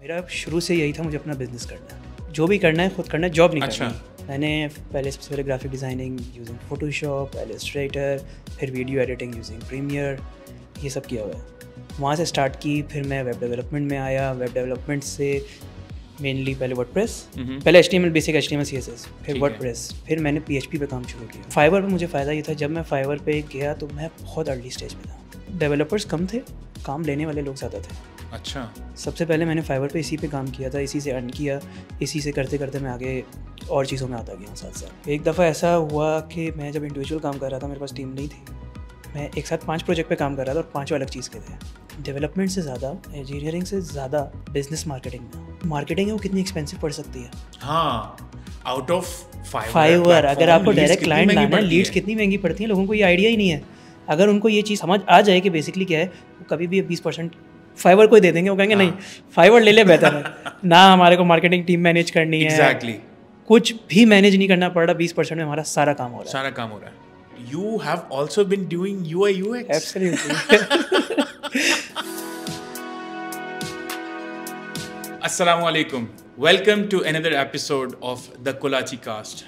मेरा शुरू से यही था मुझे अपना बिजनेस करना है जो भी करना है खुद करना है जॉब नहीं अच्छा। करनी मैंने पहले सबसे पहले graphic designing using Photoshop Illustrator फिर वीडियो एडिटिंग यूजिंग प्रीमियर ये सब किया हुआ है वहाँ से स्टार्ट की फिर मैं वेब डेवलपमेंट में आया वेब डेवलपमेंट से मेनली पहले वर्ड हम्म। प्रेस पहले H T M basic H T S फिर वर्ड फिर मैंने पी एच पी पर काम शुरू किया फाइवर पर मुझे फ़ायदा ये था जब मैं फाइवर पर गया तो मैं बहुत अर्ली स्टेज में था डेवलपर्स कम थे काम लेने वाले लोग ज़्यादा थे अच्छा सबसे पहले मैंने फाइवर पे इसी पे काम किया था इसी से अर्न किया इसी से करते करते मैं आगे और चीज़ों में आता गया साथ साथ एक दफ़ा ऐसा हुआ कि मैं जब इंडिविजुअल काम कर रहा था मेरे पास टीम नहीं थी मैं एक साथ पांच प्रोजेक्ट पे काम कर रहा था और पाँचों अलग चीज़ के थे डेवलपमेंट से ज़्यादा इंजीनियरिंग से ज़्यादा बिजनेस मार्केटिंग में मार्केटिंग है वो कितनी एक्सपेंसिव पड़ सकती है हाँ आउट ऑफ फाइव अगर आपको डायरेक्ट क्लाइंट लाना है लीड्स कितनी महंगी पड़ती हैं लोगों को ये आइडिया ही नहीं है अगर उनको ये चीज़ समझ आ जाए कि बेसिकली क्या है वो कभी भी बीस परसेंट फाइवर को दे देंगे वो कहेंगे नहीं हाँ। फाइवर ले ले बेहतर है ना हमारे को मार्केटिंग टीम मैनेज करनी है एग्जैक्टली कुछ भी मैनेज नहीं करना पड़ रहा बीस परसेंट में हमारा सारा काम हो रहा है सारा काम हो रहा है you have also been doing U I U Assalamu असलम welcome to another episode of the Kolachi cast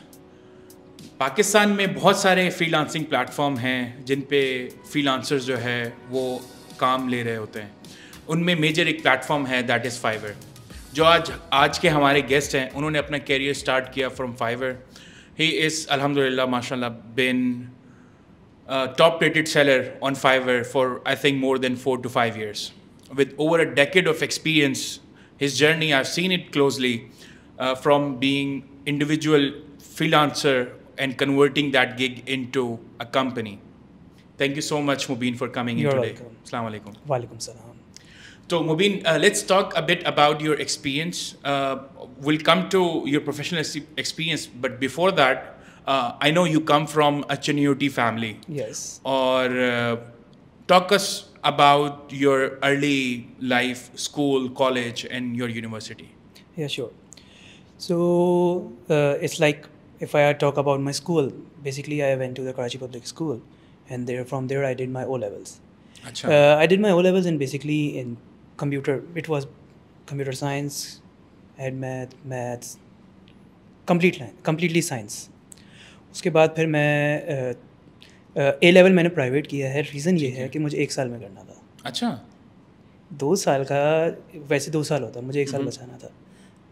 Pakistan में बहुत सारे फ्री लांसिंग प्लेटफॉर्म हैं जिन पे फ्री जो है वो काम ले रहे होते हैं उनमें मेजर एक प्लेटफॉर्म है दैट इज़ फाइवर जो आज आज के हमारे गेस्ट हैं उन्होंने अपना कैरियर स्टार्ट किया फ्रॉम फाइवर ही इज़ अलहमदिल्ला माशा been top rated seller on Fiverr for I think more than four to five years with over a decade of experience his journey I seen it closely from being individual freelancer and converting that gig into a company thank you so much Mubeen for coming in today अलैक् वालेकुम सलाम So Mubin, uh, let's talk a bit about your experience. Uh, we'll come to your professional experience, but before that, uh, I know you come from a Chanyoti family. Yes. Or uh, talk us about your early life, school, college, and your university. Yeah, sure. So uh, it's like if I talk about my school, basically I went to the Karachi Public School, and there from there I did my O levels. Uh, I did my O levels and basically in computer it was computer science and math maths complete completely science उसके बाद फिर मैं ए level मैंने private किया है reason ये है कि मुझे एक साल में करना था अच्छा दो साल का वैसे दो साल होता मुझे एक साल हम्म। बचाना था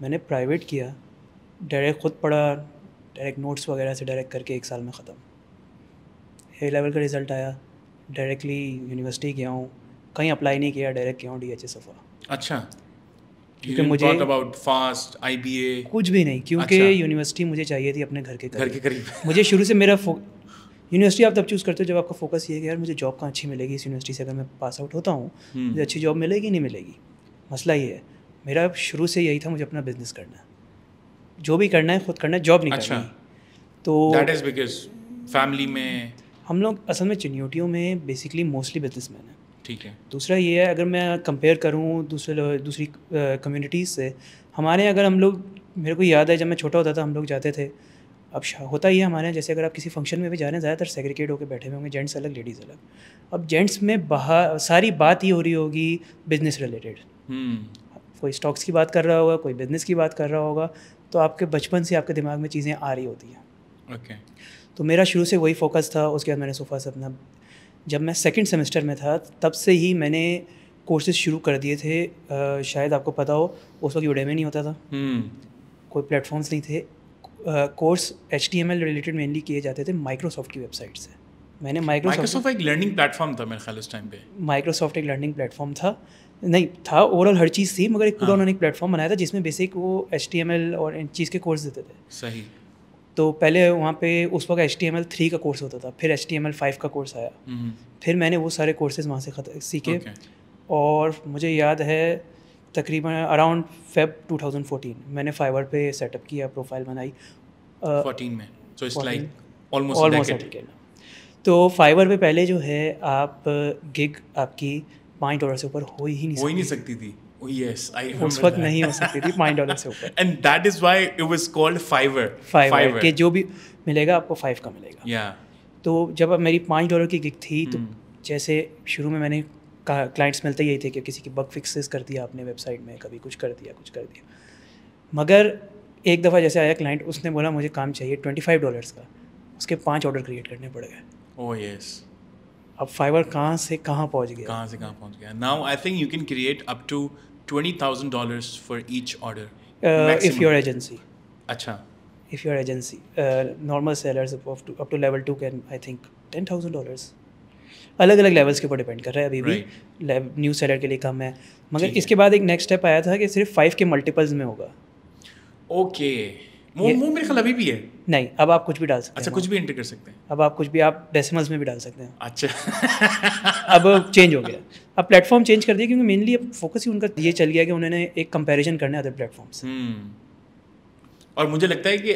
मैंने प्राइवेट किया डायरेक्ट ख़ुद पढ़ा डायरेक्ट नोट्स वगैरह से डायरेक्ट करके एक साल में ख़त्म ए लेवल का रिज़ल्ट आया डायरेक्टली यूनिवर्सिटी गया हूँ कहीं अप्लाई नहीं किया डायरेक्ट क्यों डी एच एस एफ अच्छा क्योंकि मुझे अबाउट फास्ट आईबीए कुछ भी नहीं क्योंकि अच्छा। यूनिवर्सिटी मुझे चाहिए थी अपने घर के घर के करीब मुझे शुरू से मेरा यूनिवर्सिटी आप तब चूज़ करते हो जब आपका फोकस ये है कि यार मुझे जॉब कहाँ अच्छी मिलेगी इस यूनिवर्सिटी से अगर मैं पास आउट होता हूँ हम्म। मुझे अच्छी जॉब मिलेगी नहीं मिलेगी मसला ये है मेरा शुरू से यही था मुझे अपना बिजनेस करना जो भी करना है खुद करना है जॉब नहीं अच्छा। तो दैट इज़ बिकॉज फैमिली में हम लोग असल में चुनौतियों में बेसिकली मोस्टली बिजनेस मैन हैं ठीक है दूसरा ये है अगर मैं कंपेयर करूँ दूसरे दूसरी कम्युनिटीज़ से हमारे अगर हम लोग मेरे को याद है जब मैं छोटा होता था हम लोग जाते थे अब होता ही है हमारे जैसे अगर आप किसी फंक्शन में भी जा रहे हैं ज़्यादातर सेग्रीगेट होकर बैठे हुए होंगे जेंट्स अलग लेडीज़ अलग अब जेंट्स में बाहर सारी बात ही हो रही होगी बिजनेस रिलेटेड हम्म। कोई स्टॉक्स की बात कर रहा होगा कोई बिजनेस की बात कर रहा होगा तो आपके बचपन से आपके दिमाग में चीज़ें आ रही होती हैं ओके okay. तो मेरा शुरू से वही फोकस था उसके बाद मैंने सोफा से अपना जब मैं सेकेंड सेमेस्टर में था तब से ही मैंने कोर्सेज शुरू कर दिए थे आ, शायद आपको पता हो उस वक्त यूडेमी नहीं होता था hmm. कोई प्लेटफॉर्म्स नहीं थे course H T M L related mainly किए जाते थे माइक्रोसॉफ्ट की वेबसाइट से मैंने माइक्रोसॉफ्ट एक लर्निंग प्लेटफॉर्म था मेरे ख्याल उस टाइम पे माइक्रोसॉफ्ट एक लर्निंग प्लेटफॉर्म था नहीं था ओवरऑल हर चीज़ थी मगर एक पूरा हाँ। उन्होंने एक प्लेटफॉर्म बनाया था जिसमें बेसिक वो एच और इन चीज़ के कोर्स देते थे सही तो पहले वहाँ पे उस वक्त H T M L three का कोर्स होता था फिर H T M L five का कोर्स आया हम्म। फिर मैंने वो सारे कोर्सेज वहाँ से सीखे और मुझे याद है तकरीबन अराउंड फेब 2014 मैंने फाइवर पे सेटअप किया प्रोफाइल बनाई फोर्टीन में सो ऑलमोस्ट तो फाइवर पे पहले जो है आप गिग आपकी पाँच डॉलर से ऊपर हो ही नहीं हो ही नहीं सकती थी Oh, yes, I उस वक्त नहीं हो सकती थी पाँच डॉलर से ऊपर and that is why it was called Fiverr Fiverr के जो भी मिलेगा आपको फाइव का मिलेगा yeah. तो जब मेरी पाँच डॉलर की गिग थी तो hmm. जैसे शुरू में मैंने क्लाइंट्स मिलते यही थे कि किसी की बग फिक्सेस कर दिया आपने वेबसाइट में कभी कुछ कर दिया कुछ कर दिया मगर एक दफ़ा जैसे आया क्लाइंट उसने बोला मुझे काम चाहिए ट्वेंटी फाइव डॉलर्स का उसके पाँच ऑर्डर क्रिएट करने पड़ गए oh, अब फाइवर कहाँ से कहाँ पहुँच गया कहाँ से कहाँ पहुँच गया now I think you can create up to twenty thousand dollar for each order if your agency अच्छा if your agency normal sellers up to, up to level two can I think $10,000. अलग अलग levels के ऊपर depend कर रहा है अभी भी न्यू सेलर के लिए कम है मगर इसके बाद एक नेक्स्ट स्टेप आया था कि सिर्फ फाइव के मल्टीपल्स में होगा ओके वो मेरे ख्याल अभी भी है नहीं अब आप कुछ भी डाल सकते अच्छा, कुछ भी एंटर कर सकते हैं अब आप कुछ भी आप डेसिमल्स में भी डाल सकते हैं अच्छा अब चेंज हो गया अब प्लेटफॉर्म चेंज कर दिया क्योंकि मेनली अब फोकस ही उनका ये चल गया कि उन्होंने एक कंपेरिजन करना है अदर प्लेटफॉर्म से और मुझे लगता है कि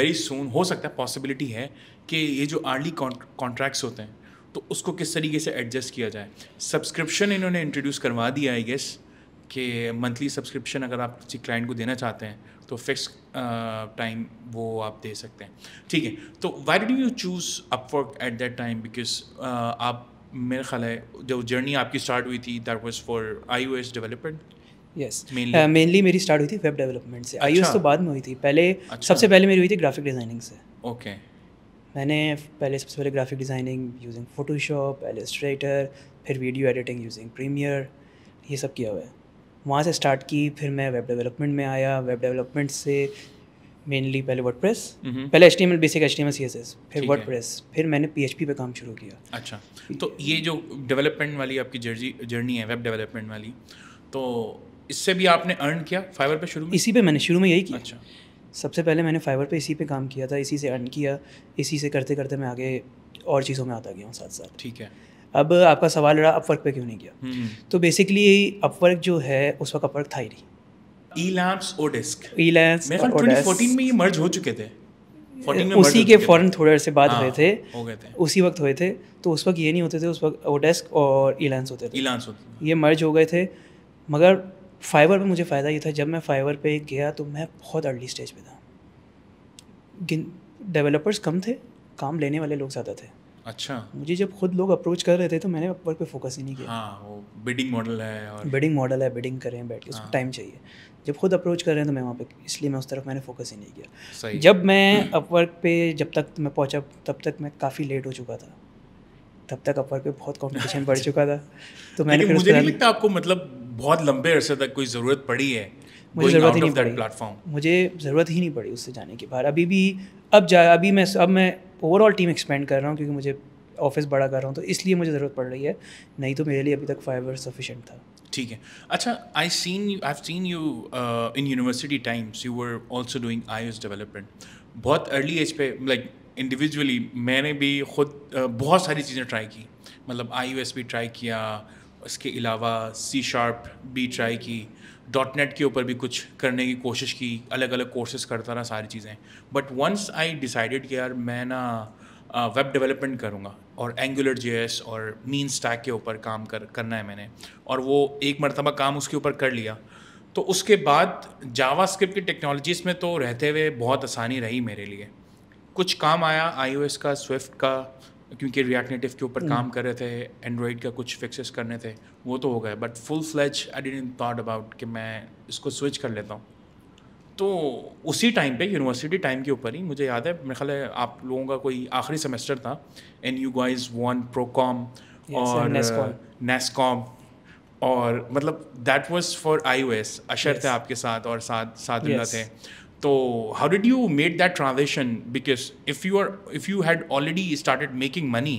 वेरी सून हो सकता है पॉसिबिलिटी है कि ये जो आर्ली कॉन्ट्रैक्ट्स होते हैं तो उसको किस तरीके से एडजस्ट किया जाए सब्सक्रिप्शन इन्होंने इंट्रोड्यूस करवा दिया आई गेस कि मंथली सब्सक्रिप्शन अगर आप किसी क्लाइंट को देना चाहते हैं तो फिक्स टाइम वो आप दे सकते हैं ठीक है तो why do you choose Upwork at that time because आप मेरा ख्याल है जो जर्नी आपकी स्टार्ट हुई थी that was for iOS development yes mainly मेरी स्टार्ट हुई थी वेब डेवलपमेंट से आई अच्छा? तो बाद में हुई थी पहले अच्छा? सबसे पहले मेरी हुई थी ग्राफिक डिजाइनिंग से ओके मैंने पहले सबसे पहले graphic designing using Photoshop Illustrator फिर वीडियो एडिटिंग यूजिंग प्रीमियर ये सब किया हुआ है वहाँ से स्टार्ट की फिर मैं वेब डेवलपमेंट में आया वेब डेवलपमेंट से मेनली पहले वर्ड हम्म। प्रेस पहले H basic H T S फिर वर्ड प्रेस फिर मैंने पी एच पी पे काम शुरू किया अच्छा तो ये जो डेवलपमेंट वाली आपकी जर्जी जर्नी है वेब डेवलपमेंट वाली तो इससे भी आपने अर्न किया फाइवर पे शुरू में इसी पे मैंने शुरू में यही किया अच्छा सबसे पहले मैंने फाइवर पे इसी पे काम किया था इसी से अर्न किया इसी से करते करते मैं आगे और चीज़ों में आता गया हूँ साथ साथ ठीक है अब आपका सवाल रहा अपवर्क पे क्यों नहीं किया हम्म। तो बेसिकली अपवर्क जो है उस वक्त अपवर्क था ही नहीं ई लैम्प्स ओडेस्क ई लैम्प्स मेरे 2014 में ये मर्ज हो चुके थे उसी के फ़ौरन थोड़े से बात हाँ, हुए थे, थे उसी वक्त हुए थे तो उस वक्त ये नहीं होते थे उस वक्त ओडेस्क और इलांस होते थे इलांस होते ये मर्ज हो गए थे मगर फाइवर पे मुझे फ़ायदा ये था जब मैं फाइवर पे गया तो मैं बहुत अर्ली स्टेज पे था डेवलपर्स कम थे काम लेने वाले लोग ज़्यादा थे अच्छा मुझे जब खुद लोग अप्रोच कर रहे थे तो मैंने अपवर्क पे फोकस ही नहीं किया हाँ वो बिडिंग मॉडल है और बिडिंग मॉडल है बिडिंग करें बैठ के हाँ। उसको टाइम चाहिए जब खुद अप्रोच कर रहे हैं तो मैं वहाँ पे इसलिए मैं उस तरफ मैंने फोकस ही नहीं किया जब मैं अपवर्क पे जब तक मैं पहुँचा तब तक मैं काफ़ी लेट हो चुका था तब तक अपवर्क पे बहुत कॉम्पिटिशन बढ़ चुका था तो मैंने फिर मुझे नहीं लगता आपको मतलब बहुत लंबे अरसे तक कोई ज़रूरत पड़ी है मुझे ज़रूरत ही नहीं पड़ी प्लेटफॉर्म मुझे ज़रूरत ही नहीं पड़ी उससे जाने के बाहर अभी भी अब जा अभी मैं अब मैं ओवरऑल टीम एक्सपेंड कर रहा हूँ क्योंकि मुझे ऑफिस बड़ा कर रहा हूँ तो इसलिए मुझे ज़रूरत पड़ रही है नहीं तो मेरे लिए अभी तक फाइवर सफिशेंट था ठीक है अच्छा I seen you I seen you in university times you were also doing I S development बहुत अर्ली एज पे लाइक इंडिविजुअली मैंने भी खुद uh, बहुत सारी चीज़ें ट्राई की मतलब आई यू एस भी ट्राई किया इसके अलावा सी शार्प भी ट्राई की डॉट नेट के ऊपर भी कुछ करने की कोशिश की अलग अलग कोर्सेज करता रहा सारी चीज़ें बट वंस आई डिसाइडेड कि यार मैं ना वेब डेवलपमेंट करूँगा और एंगुलर जे और मीन स्टैक के ऊपर काम कर करना है मैंने और वो एक मरतबा काम उसके ऊपर कर लिया तो उसके बाद जावा स्क्रिप्ट की टेक्नोलॉजीज़ में तो रहते हुए बहुत आसानी रही मेरे लिए कुछ काम आया आई का स्विफ्ट का क्योंकि रिएक्ट नेटिव के ऊपर हम्म। काम कर रहे थे एंड्रॉयड का कुछ फिक्सेस करने थे वो तो हो गए but full fledge I didn't thought about कि मैं इसको स्विच कर लेता हूँ तो उसी टाइम पे यूनिवर्सिटी टाइम के ऊपर ही मुझे याद है मेरे ख्याल है आप लोगों का कोई आखिरी सेमेस्टर था and you guys won Procom और नेस्कॉम uh, और मतलब that was for I S Asher थे आपके साथ और साथ yes. थे तो how did you made that transaction because if you are if you had already started making money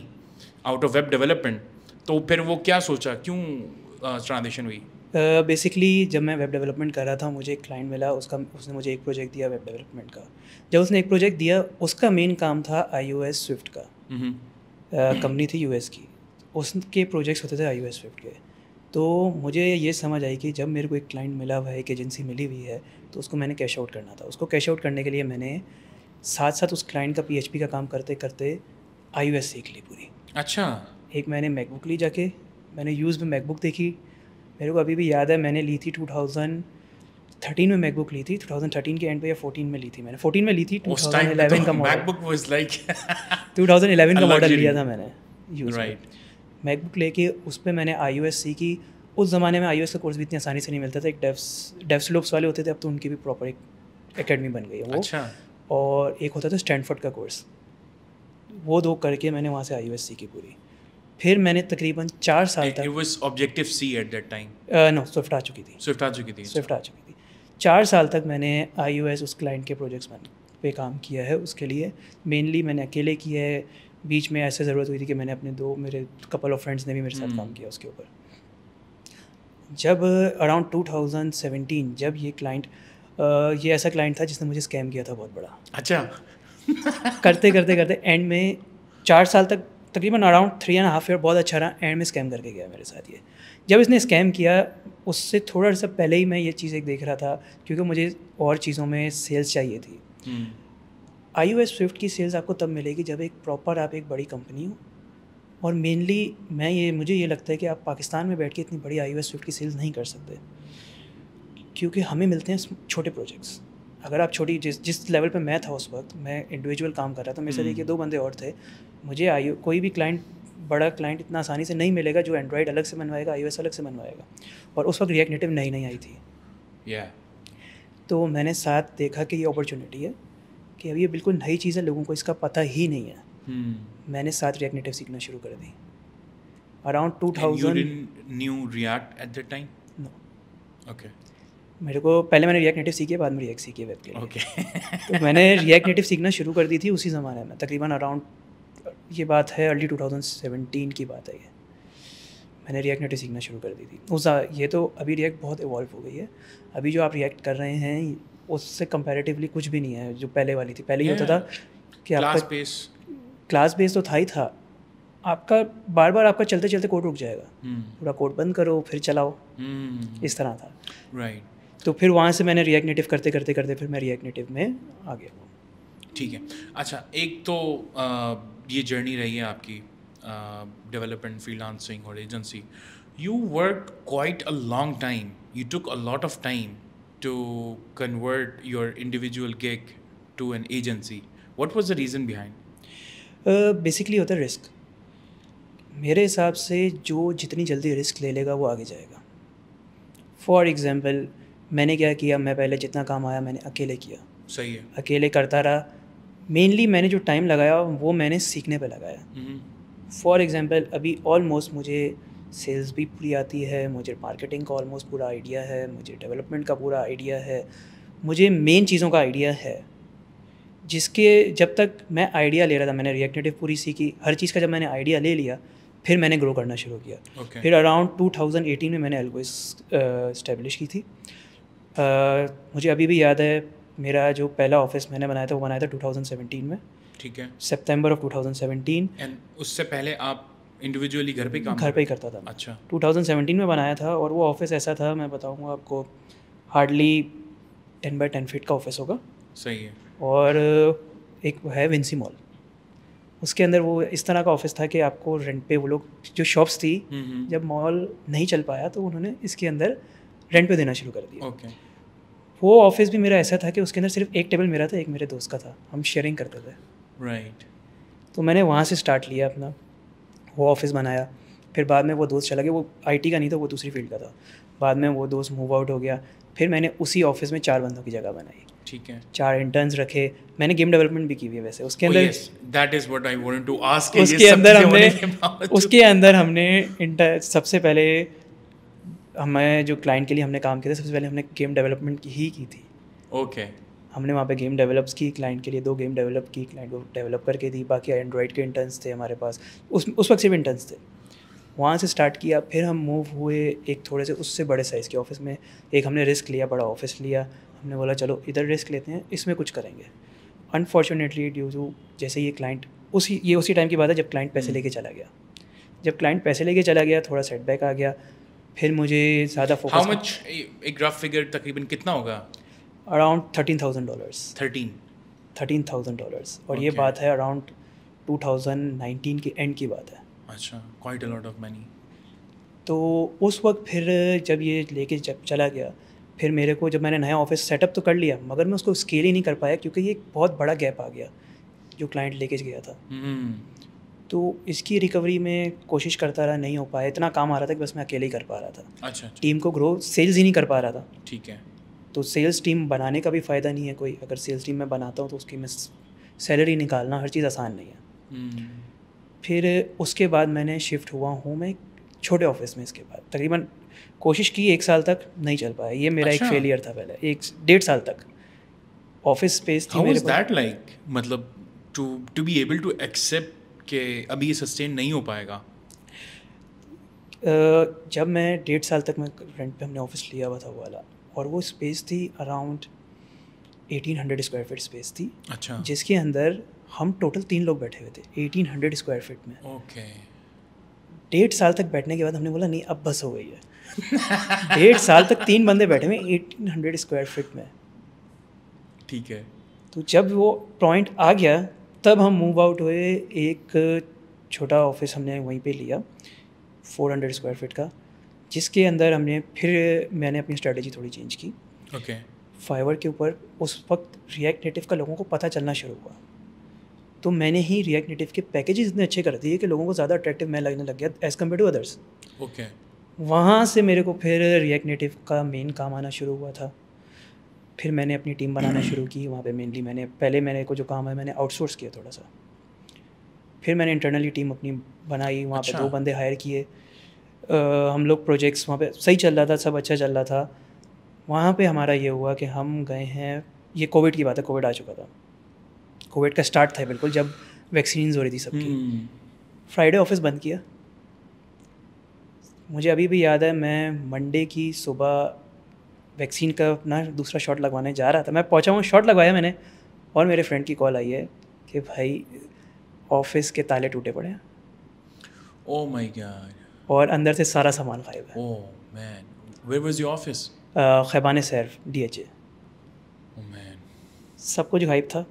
out of web development तो फिर वो क्या सोचा क्यों ट्रांजेक्शन uh, हुई बेसिकली uh, जब मैं वेब डेवलपमेंट कर रहा था मुझे एक क्लाइंट मिला उसका उसने मुझे एक प्रोजेक्ट दिया वेब डेवलपमेंट का जब उसने एक प्रोजेक्ट दिया उसका मेन काम था आई ओ एस स्विफ्ट का कंपनी हम्म। uh, थी यू एस की उसके प्रोजेक्ट्स होते थे आई ओ एस स्विफ्ट के तो मुझे ये समझ आई कि जब मेरे को एक क्लाइंट मिला हुआ है एक एजेंसी मिली हुई है तो उसको मैंने कैश आउट करना था उसको कैश आउट करने के लिए मैंने साथ साथ उस क्लाइंट का पी एच पी का काम करते करते आई ओ एस सीख ली पूरी अच्छा एक मैंने मैकबुक ली जाके मैंने यूज़ में मैकबुक देखी मेरे को अभी भी याद है मैंने ली थी टू थाउजेंड थर्टीन में मैकबुक ली थी 2013 के एंड पे या 14 में ली थी मैंने 14 में ली थी 2011 तो का मॉडल मैकबुक वाज लाइक 2011 का मॉडल लिया था मैंने यूज राइट मैकबुक लेके उस पर मैंने आई यू एस की उस ज़माने में आई यू एस का कोर्स भी इतनी आसानी से नहीं मिलता था एक डेव्स डेव्स वाले होते थे अब तो उनकी भी प्रॉपर एक अकेडमी बन गई है वो अच्छा। और एक होता था स्टैंडफर्ड का कोर्स वो दो करके मैंने वहाँ से आई यू एस की पूरी फिर मैंने तकरीबन चार साल तक objective C at that time no Swift आ चुकी थी स्विफ्ट आ चुकी थी स्विफ्ट अच्छा। आ चुकी थी चार साल तक मैंने आई यू एस उस क्लाइंट के प्रोजेक्ट्स में पे काम किया है उसके लिए मेनली मैंने अकेले किया है बीच में ऐसे ज़रूरत हुई थी कि मैंने अपने दो मेरे कपल ऑफ फ्रेंड्स ने भी मेरे साथ hmm. काम किया उसके ऊपर जब अराउंड टू थाउजेंड सेवेंटीन जब ये क्लाइंट ये ऐसा क्लाइंट था जिसने मुझे स्कैम किया था बहुत बड़ा अच्छा करते करते करते एंड में चार साल तक तकरीबन around three and half year बहुत अच्छा रहा एंड में स्कैम करके गया मेरे साथ ये जब इसने स्कैम किया उससे थोड़ा सा पहले ही मैं ये चीज़ एक देख रहा था क्योंकि मुझे और चीज़ों में सेल्स चाहिए थी आई यू एस स्विफ्ट की सेल्स आपको तब मिलेगी जब एक प्रॉपर आप एक बड़ी कंपनी हो और मेनली मैं ये मुझे ये लगता है कि आप पाकिस्तान में बैठ के इतनी बड़ी आई यू एस स्विफ्ट की सेल्स नहीं कर सकते क्योंकि हमें मिलते हैं छोटे प्रोजेक्ट्स अगर आप छोटी जिस जिस लेवल पे मैं था उस वक्त मैं इंडिविजुअल काम कर रहा था मेरे साथ देखिए हम्म। दो बंदे और थे मुझे आई कोई भी क्लाइंट बड़ा क्लाइंट इतना आसानी से नहीं मिलेगा जो एंड्रॉयड अलग से बनवाएगा आई अलग से बनवाएगा और उस वक्त रिएक्ट नेटिव नई नई आई थी yeah. तो मैंने साथ देखा कि ये अपॉर्चुनिटी है कि अब ये बिल्कुल नई चीज़ है लोगों को इसका पता ही नहीं है hmm. मैंने साथ रिएक्ट नेटिव सीखना शुरू कर दी around two thousand new React at the time okay मेरे को पहले मैंने रिएक्ट नेटिव सीखे बाद में रिएक्ट सीखे वेब के लिए ओके तो मैंने रिएक्ट नेटिव सीखना शुरू कर दी थी उसी ज़माने में तकरीबन अराउंड ये बात है अर्ली टू की बात है ये मैंने रिएक्ट नेटिव सीखना शुरू कर दी थी उस ये तो अभी रिएक्ट बहुत इवॉल्व हो गई है अभी जो आप रिएक्ट कर रहे हैं उससे कंपेरेटिवली कुछ भी नहीं है जो पहले वाली थी पहले ये होता था कि आपका बेस क्लास बेस तो था ही था आपका बार बार आपका चलते चलते कोड रुक जाएगा hmm. पूरा कोड बंद करो फिर चलाओ hmm. इस तरह था राइट तो फिर वहाँ से मैंने रिएक्ट नेटिव करते करते करते फिर मैं रिएक्ट नेटिव में आ गया ठीक है अच्छा एक तो आ, ये जर्नी रही है आपकी डेवलपमेंट फ्रीलांसिंग और agency you work quite a long time you took a lot of time to convert your individual gig to an agency what was the reason behind basically होता है रिस्क मेरे हिसाब से जो जितनी जल्दी रिस्क ले लेगा वो आगे जाएगा फॉर एग्ज़ाम्पल मैंने क्या किया मैं पहले जितना काम आया मैंने अकेले किया सही है अकेले करता रहा मेनली मैंने जो टाइम लगाया वो मैंने सीखने पे लगाया फॉर एग्ज़ाम्पल हम्म। अभी ऑलमोस्ट मुझे सेल्स भी पूरी आती है मुझे मार्केटिंग का ऑलमोस्ट पूरा आइडिया है मुझे डेवलपमेंट का पूरा आइडिया है मुझे मेन चीज़ों का आइडिया है जिसके जब तक मैं आइडिया ले रहा था मैंने रिएक्टिव पूरी सीखी हर चीज़ का जब मैंने आइडिया ले लिया फिर मैंने ग्रो करना शुरू किया okay. फिर अराउंड 2018 में मैंने एल्गोइस इस्टेब्लिश की थी मुझे अभी भी याद है मेरा जो पहला ऑफिस मैंने बनाया था वो बनाया था 2017 में ठीक है सितंबर ऑफ 2017 एंड उससे पहले आप इंडिविजुअली घर पे काम घर पे ही करता था अच्छा 2017 में बनाया था और वो ऑफिस ऐसा था मैं बताऊँगा आपको hardly ten by ten feet का ऑफिस होगा सही है और एक है विंसी मॉल उसके अंदर वो इस तरह का ऑफिस था कि आपको रेंट पे वो लोग जो शॉप्स थी हम्म, हम्म। जब मॉल नहीं चल पाया तो उन्होंने इसके अंदर रेंट पे देना शुरू कर दिया वो ऑफिस भी मेरा ऐसा था कि उसके अंदर सिर्फ एक टेबल मेरा था एक मेरे दोस्त का था हम शेयरिंग करते थे राइट तो मैंने वहाँ से स्टार्ट लिया अपना वो ऑफिस बनाया फिर बाद में वो दोस्त चला गया वो आईटी का नहीं था वो दूसरी फील्ड का था बाद में वो दोस्त मूव आउट हो गया फिर मैंने उसी ऑफिस में चार बंदों की जगह बनाई ठीक है चार इंटर्न्स रखे मैंने गेम डेवलपमेंट भी की हुई है वैसे उसके oh, अंदर that is what I wanted to ask उसके अंदर हमने उसके अंदर हमने सबसे पहले हमें जो क्लाइंट के लिए हमने काम किया था सबसे पहले हमने गेम डेवलपमेंट की ही की थी ओके okay. हमने वहाँ पे गेम डेवलप्स की क्लाइंट के लिए दो गेम डेवलप की क्लाइंट को डेवलप करके दी बाकी एंड्रॉइड के इंटर्न्स थे हमारे पास उस उस वक्त भी इंटर्न्स थे वहाँ से स्टार्ट किया फिर हम मूव हुए एक थोड़े से उससे बड़े साइज़ के ऑफिस में एक हमने रिस्क लिया बड़ा ऑफिस लिया हमने बोला चलो इधर रिस्क लेते हैं इसमें कुछ करेंगे अनफॉर्चुनेटली ड्यू टू जैसे ये क्लाइंट उसी ये उसी टाइम की बात है जब क्लाइंट पैसे हम्म। लेके चला गया जब क्लाइंट पैसे लेके चला गया थोड़ा सेटबैक आ गया फिर मुझे ज़्यादा फोकस हाउ मच एक ग्राफ फिगर तकरीबन कितना होगा around thirteen thousand dollars thirteen thirteen thousand dollars और okay. ये बात है अराउंड टू थाउजेंड नाइनटीन के एंड की बात है अच्छा quite a lot of money तो उस वक्त फिर जब ये लेके जब चला गया फिर मेरे को जब मैंने नया ऑफिस सेटअप तो कर लिया मगर मैं उसको स्केल ही नहीं कर पाया क्योंकि ये बहुत बड़ा गैप आ गया जो क्लाइंट लेके गया था hmm. तो इसकी रिकवरी में कोशिश करता रहा नहीं हो पाया इतना काम आ रहा था कि बस मैं अकेले ही कर पा रहा था अच्छा, अच्छा। टीम को ग्रो सेल्स ही नहीं कर पा रहा था ठीक है तो सेल्स टीम बनाने का भी फ़ायदा नहीं है कोई अगर सेल्स टीम में बनाता हूँ तो उसकी मैं सैलरी निकालना हर चीज़ आसान नहीं है हम्म। फिर उसके बाद मैंने शिफ्ट हुआ हूँ मैं छोटे ऑफिस में इसके बाद तकरीबन कोशिश की एक साल तक नहीं चल पाया ये मेरा अच्छा। एक फेलियर था पहले एक डेढ़ साल तक ऑफिस स्पेस थी मेरे दैट लाइक मतलब to to be able to accept कि अभी ये सस्टेन नहीं हो पाएगा जब मैं डेढ़ साल तक मैं रेंट पे हमने ऑफिस लिया हुआ था वो वाला और वो स्पेस थी अराउंड 1800 स्क्वायर फीट स्पेस थी अच्छा जिसके अंदर हम टोटल तीन लोग बैठे हुए थे 1800 स्क्वायर फीट में ओके डेढ़ साल तक बैठने के बाद हमने बोला नहीं अब बस हो गई है डेढ़ साल तक तीन बंदे बैठे हुए एटीन हंड्रेड स्क्वायर फीट में ठीक है तो जब वो पॉइंट आ गया तब हम मूव आउट हुए एक छोटा ऑफिस हमने वहीं पे लिया 400 स्क्वायर फीट का जिसके अंदर हमने फिर मैंने अपनी स्ट्रेटजी थोड़ी चेंज की ओके okay. फाइवर के ऊपर उस वक्त रिएक्ट नेटिव का लोगों को पता चलना शुरू हुआ तो मैंने ही रिएक्ट नेटिव के पैकेजेस इतने अच्छे कर दिए कि लोगों को ज़्यादा अट्रैक्टिव मैं लगने लग गया as compare to others okay वहाँ से मेरे को फिर रिएक्ट नेटिव का मेन काम आना शुरू हुआ था फिर मैंने अपनी टीम बनाना शुरू की वहाँ पे मेनली मैंने पहले मैंने को जो काम है मैंने आउटसोर्स किया थोड़ा सा फिर मैंने इंटरनली टीम अपनी बनाई वहाँ अच्छा। पे दो अच्छा। बंदे हायर किए हम लोग प्रोजेक्ट्स वहाँ पे सही चल रहा था सब अच्छा चल रहा था वहाँ पे हमारा ये हुआ कि हम गए हैं ये कोविड की बात है कोविड आ चुका था कोविड का स्टार्ट था बिल्कुल जब वैक्सीन हो रही थी सबकी फ्राइडे हम्म। ऑफिस बंद किया मुझे अभी भी याद है मैं मंडे की सुबह वैक्सीन का अपना दूसरा शॉट लगवाने जा रहा था मैं पहुँचा हूँ शॉट लगवाया मैंने और मेरे फ्रेंड की कॉल आई है कि भाई ऑफिस के ताले टूटे पड़े हैं ओ माय गॉड और अंदर से सारा सामान गायब है oh man where was your office Khayaban Sehar D H man सब कुछ गायब था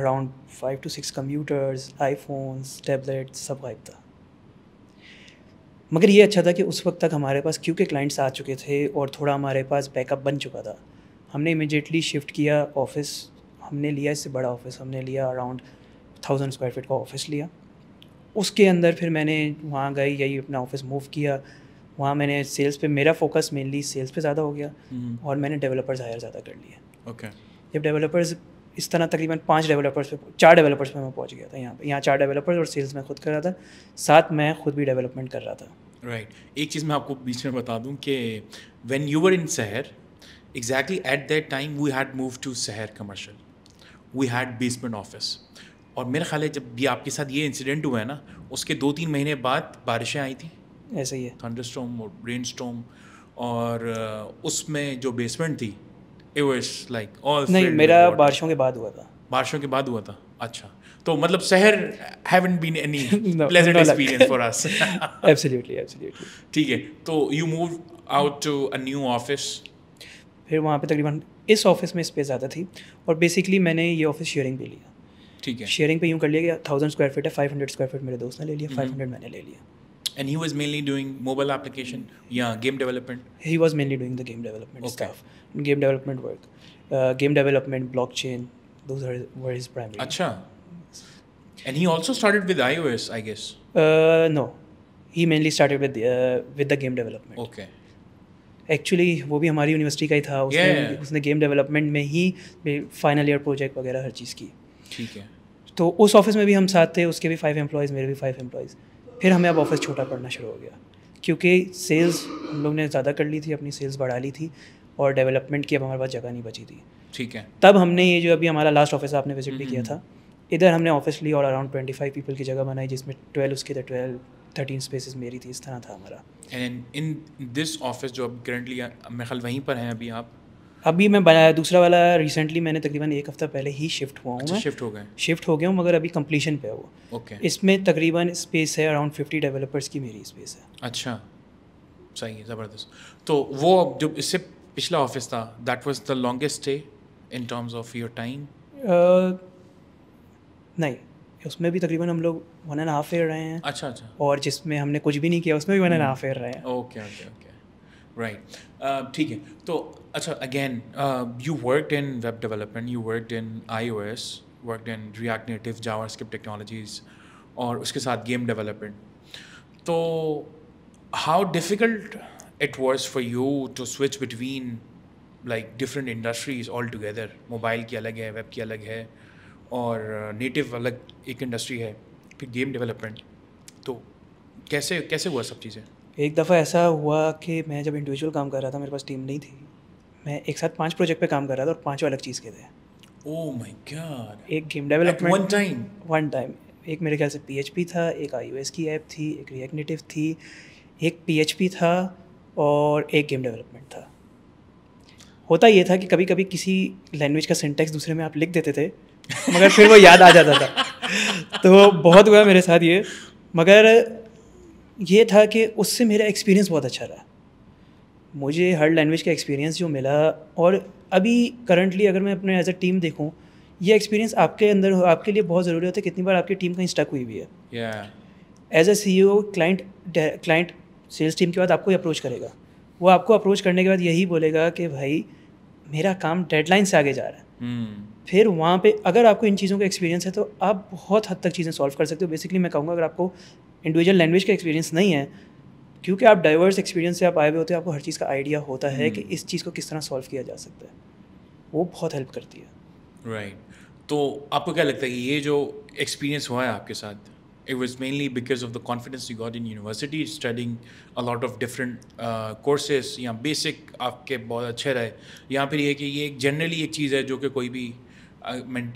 around five to six computers iPhones tablet सब गायब था मगर ये अच्छा था कि उस वक्त तक हमारे पास क्योंकि क्लाइंट्स आ चुके थे और थोड़ा हमारे पास बैकअप बन चुका था हमने इमिजिएटली शिफ्ट किया ऑफिस हमने लिया इससे बड़ा ऑफिस हमने लिया अराउंड थाउजेंड स्क्वायर फीट का ऑफिस लिया उसके अंदर फिर मैंने वहाँ गई यही अपना ऑफिस मूव किया वहाँ मैंने सेल्स पे मेरा फोकस मेनली सेल्स पे ज़्यादा हो गया हम्म। और मैंने डेवलपर्स हायर ज़्यादा कर लिया ओके okay. जब डेवलपर्स इस तरह तकरीबन पाँच डेवलपर्स पे चार डेवलपर्स पे मैं पहुंच गया था यहाँ पे यहाँ चार डेवलपर्स और सेल्स मैं खुद कर रहा था साथ मैं खुद भी डेवलपमेंट कर रहा था राइट right. एक चीज़ मैं आपको बीच में बता दूँ कि when you were in Sehar exactly at that time we had move to Sehar commercial we had basement office और मेरा ख्याल है जब भी आपके साथ ये इंसिडेंट हुआ है ना उसके दो तीन महीने बाद बारिशें आई थी ऐसे ही है थंडर और ब्रेन और उसमें जो बेसमेंट थी नहीं मेरा बारिशों के बाद हुआ था बारिशों के बाद हुआ था अच्छा तो मतलब Sehar haven't been any pleasant experience for us absolutely absolutely ठीक है तो you move out to a new office फिर वहाँ पे तकरीबन इस ऑफिस में स्पेस ज़्यादा थी और बेसिकली मैंने ये ऑफिस शेयरिंग पे लिया ठीक है शेयरिंग पे यूँ कर लिया गया थाउजेंड स्क्वायर फीट है फाइव हंड्रेड स्क्वायर फीट मेरे दोस्त ने ले लिया फाइव हम्म। हंड्रेड मैंने ले लिया And he was mainly doing mobile application, yeah, game development. He was mainly doing the game development okay. stuff, game development work, uh, game development, blockchain. Those are were his primary. Acha. And he also started with iOS, I guess. Uh, no, he mainly started with the uh, with the game development. Okay. Actually वो भी हमारी university का ही था उसने yeah. उसने game development में ही final year project वगैरह हर चीज़ की ठीक है तो उस ऑफिस में भी हम साथ थे उसके भी फाइव एम्प्लॉयज़ मेरे भी फाइव एम्प्लॉयज़ फिर हमें अब ऑफिस छोटा पड़ना शुरू हो गया क्योंकि सेल्स हम लोग ने ज़्यादा कर ली थी अपनी सेल्स बढ़ा ली थी और डेवलपमेंट की अब हमारे पास जगह नहीं बची थी ठीक है तब हमने ये जो अभी हमारा लास्ट ऑफिस आपने विजिट भी किया हम्म। था इधर हमने ऑफिस ली और अराउंड ट्वेंटी फाइव पीपल की जगह बनाई जिसमें ट्वेल्व उसके थे ट्वेल्व थर्टीन स्पेसिस मेरी थी इस तरह था हमारा एंड इन दिस ऑफिस जो अब करेंटली मेखल वहीं पर हैं अभी आप अभी मैं बनाया दूसरा वाला रिसेंटली मैंने तकरीबन एक हफ्ता पहले ही शिफ्ट हुआ हूँ शिफ्ट अच्छा, हो गया शिफ्ट हो गया हूँ मगर अभी कम्पलीशन पे है वो ओके इसमें तकरीबन स्पेस है अराउंड फिफ्टी डेवलपर्स की मेरी स्पेस है अच्छा सही है ज़बरदस्त तो वो अब जो इससे पिछला ऑफिस था that was the longest stay in terms of your time नहीं उसमें भी तकरीबन हम लोग वन एंड हाफ ईयर रहे हैं अच्छा अच्छा और जिसमें हमने कुछ भी नहीं किया उसमें भी वन एंड हाफ ईयर रहे हैं ओके ओके ओके राइट ठीक है तो अच्छा again again in web development you web in I O S iOS in in native जावर स्किप टेक्नोलॉजीज़ और उसके साथ गेम डेवलपमेंट तो how difficult it was for you to switch between like different industries all together mobile की अलग है web की अलग है और नेटिव uh, अलग एक इंडस्ट्री है फिर गेम डेवलपमेंट तो कैसे कैसे हुआ सब चीज़ें एक दफ़ा ऐसा हुआ कि मैं जब इंडिविजुअल काम कर रहा था मेरे पास टीम नहीं थी मैं एक साथ पांच प्रोजेक्ट पे काम कर रहा था और पांचों अलग चीज़ के थे ओह माय गॉड एक game development one time one time एक मेरे ख्याल से पीएचपी था एक आईओएस की ऐप थी एक रिएक्ट नेटिव थी एक पीएचपी था और एक गेम डेवलपमेंट था होता ये था कि कभी कभी किसी लैंग्वेज का सिंटेक्स दूसरे में आप लिख देते थे मगर फिर वो याद आ जाता था तो बहुत हुआ मेरे साथ ये मगर ये था कि उससे मेरा एक्सपीरियंस बहुत अच्छा रहा मुझे हर लैंग्वेज का एक्सपीरियंस जो मिला और अभी करंटली अगर मैं अपने एज अ टीम देखूँ ये एक्सपीरियंस आपके अंदर हो आपके लिए बहुत ज़रूरी होता है कितनी बार आपकी टीम कहीं स्टक हुई भी है as a C O client client sales team के बाद आपको अप्रोच करेगा वो आपको अप्रोच करने के बाद यही बोलेगा कि भाई मेरा काम डेडलाइन से आगे जा रहा है hmm. फिर वहाँ पे अगर आपको इन चीज़ों का एक्सपीरियंस है तो आप बहुत हद तक चीज़ें सॉल्व कर सकते हो बेसिकली मैं कहूँगा अगर आपको इंडिविजुअल लैंग्वेज का एक्सपीरियंस नहीं है क्योंकि आप डाइवर्स एक्सपीरियंस से आप आए हुए होते हैं आपको हर चीज़ का आइडिया होता है कि हम्म। इस चीज़ को किस तरह सॉल्व किया जा सकता है वो बहुत हेल्प करती है राइट right. तो आपको क्या लगता है कि ये जो एक्सपीरियंस हुआ है आपके साथ it was mainly because of the confidence you got in university studying a of different courses या बेसिक आपके बहुत अच्छे रहे या फिर ये कि ये एक जनरली एक चीज़ है जो कि कोई भी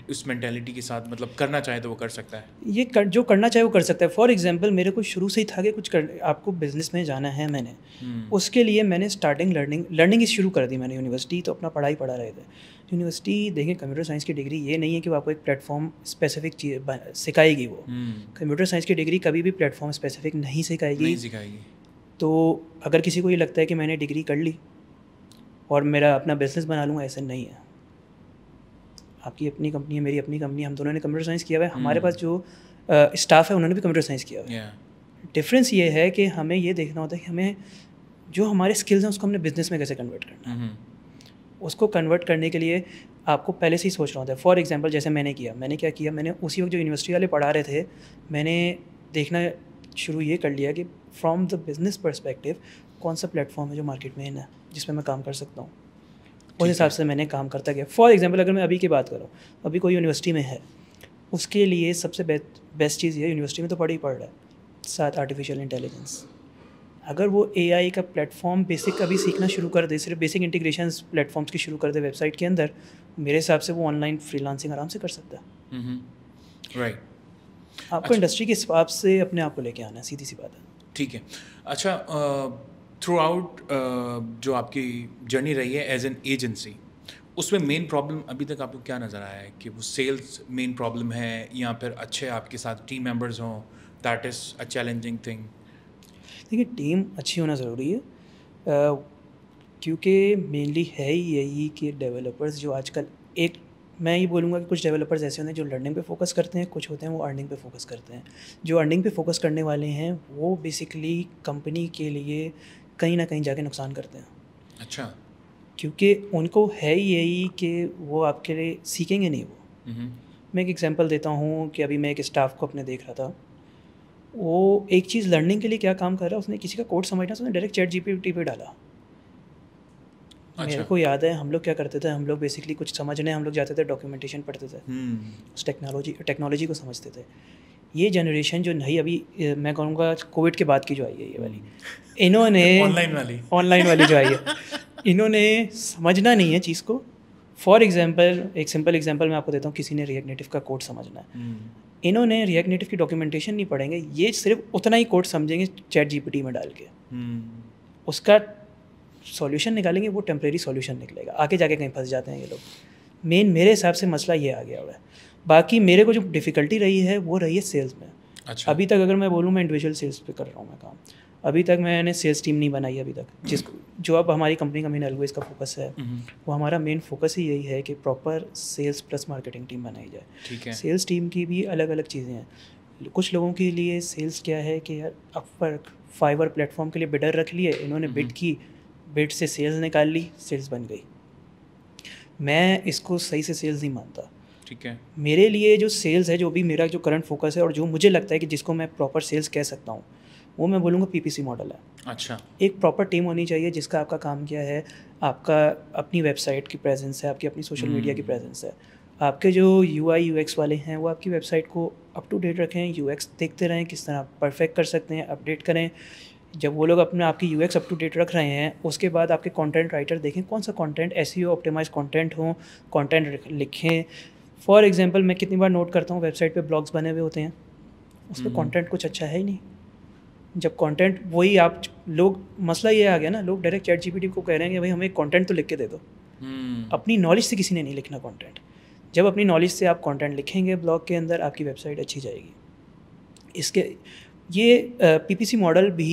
उस मैंटेलिटी के साथ मतलब करना चाहे तो वो कर सकता है ये कर, जो करना चाहे वो कर सकता है फॉर एग्जाम्पल मेरे को शुरू से ही था कि कुछ कर आपको बिजनेस में जाना है मैंने हम्म। उसके लिए मैंने स्टार्टिंग लर्निंग लर्निंग ही शुरू कर दी मैंने यूनिवर्सिटी तो अपना पढ़ाई पढ़ा रहे थे यूनिवर्सिटी देखें कंप्यूटर साइंस की डिग्री ये नहीं है कि वो आपको एक प्लेटफॉर्म स्पेसिफिक चीज सिखाएगी वो कंप्यूटर हम्म। साइंस की डिग्री कभी भी प्लेटफॉर्म स्पेसिफिक नहीं सिखाएगी नहीं सिखाएगी तो अगर किसी को ये लगता है कि मैंने डिग्री कर ली और मेरा अपना बिजनेस बना लूँगा ऐसा नहीं है आपकी अपनी कंपनी है मेरी अपनी कंपनी हम दोनों ने कंप्यूटर साइंस किया हुआ है हमारे hmm. पास जो स्टाफ है उन्होंने भी कंप्यूटर साइंस किया हुआ है डिफरेंस ये है कि हमें ये देखना होता है कि हमें जो हमारे स्किल्स हैं उसको हमने बिजनेस में कैसे कन्वर्ट करना है mm-hmm. उसको कन्वर्ट करने के लिए आपको पहले से ही सोचना होता है फॉर एग्जाम्पल जैसे मैंने किया मैंने क्या किया मैंने उसी वक्त जो यूनिवर्सिटी वाले पढ़ा रहे थे मैंने देखना शुरू ये कर लिया कि फ्रॉम द बिज़नेस परस्पेक्टिव कौन सा प्लेटफॉर्म है जो मार्केट में है ना जिसमें मैं काम कर सकता हूँ उस हिसाब से मैंने काम करता गया फॉर एग्जाम्पल अगर मैं अभी की बात करूँ अभी कोई यूनिवर्सिटी में है उसके लिए सबसे बेस्ट चीज़ ये यूनिवर्सिटी में तो पढ़ ही पढ़ रहा है साथ आर्टिफिशियल इंटेलिजेंस अगर वो ए का प्लेटफॉर्म बेसिक अभी सीखना शुरू कर दे सिर्फ बेसिक इंटीग्रेशन प्लेटफॉर्म्स की शुरू कर दे वेबसाइट के अंदर मेरे हिसाब से वो ऑनलाइन फ्रीलांसिंग आराम से कर सकता है राइट आपको इंडस्ट्री अच्छा- के हिसाब से अपने आप को लेके आना है सीधी सी बात है ठीक है अच्छा थ्रू आउट uh, जो आपकी जर्नी रही है एज एन एजेंसी उसमें मेन प्रॉब्लम अभी तक आपको क्या नज़र आया है कि वो सेल्स मेन प्रॉब्लम है या फिर अच्छे आपके साथ टीम मेम्बर्स हों that is a challenging thing देखिए टीम अच्छी होना ज़रूरी है क्योंकि मेनली है ही यही कि डेवलपर्स जो आजकल एक मैं ये बोलूँगा कि कुछ डेवलपर्स ऐसे होते हैं जो लर्निंग पे फोकस करते हैं कुछ होते हैं वो अर्निंग पे फोकस करते हैं जो अर्निंग पे फोकस करने वाले हैं वो बेसिकली कंपनी के लिए कहीं ना कहीं जाके नुकसान करते हैं अच्छा क्योंकि उनको है ही यही कि वो आपके लिए सीखेंगे नहीं वो हम्म। मैं एक एग्जांपल देता हूँ कि अभी मैं एक स्टाफ को अपने देख रहा था वो एक चीज़ लर्निंग के लिए क्या काम कर रहा है उसने किसी का कोड समझना उसने डायरेक्ट चैट पी पे डाला अच्छा। मेरे को याद है हम लोग क्या करते थे हम लोग बेसिकली कुछ समझने हम लोग जाते थे डॉक्यूमेंटेशन पढ़ते थे हम्म। उस टेक्नोलॉजी टेक्नोलॉजी को समझते थे ये जनरेशन जो नहीं अभी मैं कहूँगा कोविड के बाद की जो आई है ये वाली हम्म। इन्होंने ऑनलाइन वाली ऑनलाइन वाली जो आई है इन्होंने समझना नहीं है चीज़ को फॉर एग्जाम्पल एक सिंपल एग्जाम्पल मैं आपको देता हूँ किसी ने रिएक्ट का कोड समझना है हम्म। इन्होंने रिएक्ट की डॉक्यूमेंटेशन नहीं पढ़ेंगे ये सिर्फ उतना ही कोड समझेंगे चैट जीपीटी में डाल के हम्म। उसका सॉल्यूशन निकालेंगे वो टेम्प्रेरी सॉल्यूशन निकलेगा आगे जाके कहीं फंस जाते हैं ये लोग मेन मेरे हिसाब से मसला ये आ गया हुआ है बाकी मेरे को जो डिफ़िकल्टी रही है वो रही है सेल्स में अच्छा अभी तक अगर मैं बोलूँ मैं इंडिविजुअल सेल्स पे कर रहा हूँ मैं काम अभी तक मैंने सेल्स टीम नहीं बनाई अभी तक हम्म। जिस जो अब हमारी कंपनी का मेन एलवेज का फोकस है हम्म। वो हमारा मेन फोकस ही यही है कि proper sales plus marketing team बनाई जाए ठीक है सेल्स टीम की भी अलग अलग चीज़ें हैं कुछ लोगों के लिए सेल्स क्या है कि यार अपवर्क फाइवर प्लेटफॉर्म के लिए बिडर रख लिए इन्होंने बिड हम्म। की बिड से सेल्स निकाल ली सेल्स बन गई मैं इसको सही से सेल्स नहीं मानता ठीक है मेरे लिए जो सेल्स है जो भी मेरा जो करंट फोकस है और जो मुझे लगता है कि जिसको मैं प्रॉपर सेल्स कह सकता हूँ वो मैं बोलूँगा पीपीसी मॉडल है अच्छा एक प्रॉपर टीम होनी चाहिए जिसका आपका काम क्या है आपका अपनी वेबसाइट की प्रेजेंस है आपकी अपनी सोशल मीडिया की प्रेजेंस हम्म। है आपके जो यू आई यू एक्स वाले हैं वो आपकी वेबसाइट को अप टू डेट रखें यू एक्स देखते रहें किस तरह परफेक्ट कर सकते हैं अपडेट करें जब वो लोग अपने आपकी U X up to date रख रहे हैं उसके बाद आपके कंटेंट राइटर देखें कौन सा कंटेंट ऐसी ई ऑप्टिमाइज कंटेंट हो कंटेंट लिखें फॉर एग्जाम्पल मैं कितनी बार नोट करता हूँ वेबसाइट पर ब्लॉग्स बने हुए होते हैं उस पर कॉन्टेंट कुछ अच्छा है ही नहीं जब कंटेंट वही आप लोग मसला ये आ गया ना लोग डायरेक्ट चैट जीपीटी को कह रहे हैं कि भाई हमें कंटेंट तो लिख के दे दो hmm. अपनी नॉलेज से किसी ने नहीं लिखना कंटेंट जब अपनी नॉलेज से आप कंटेंट लिखेंगे ब्लॉग के अंदर आपकी वेबसाइट अच्छी जाएगी इसके ये पीपीसी मॉडल भी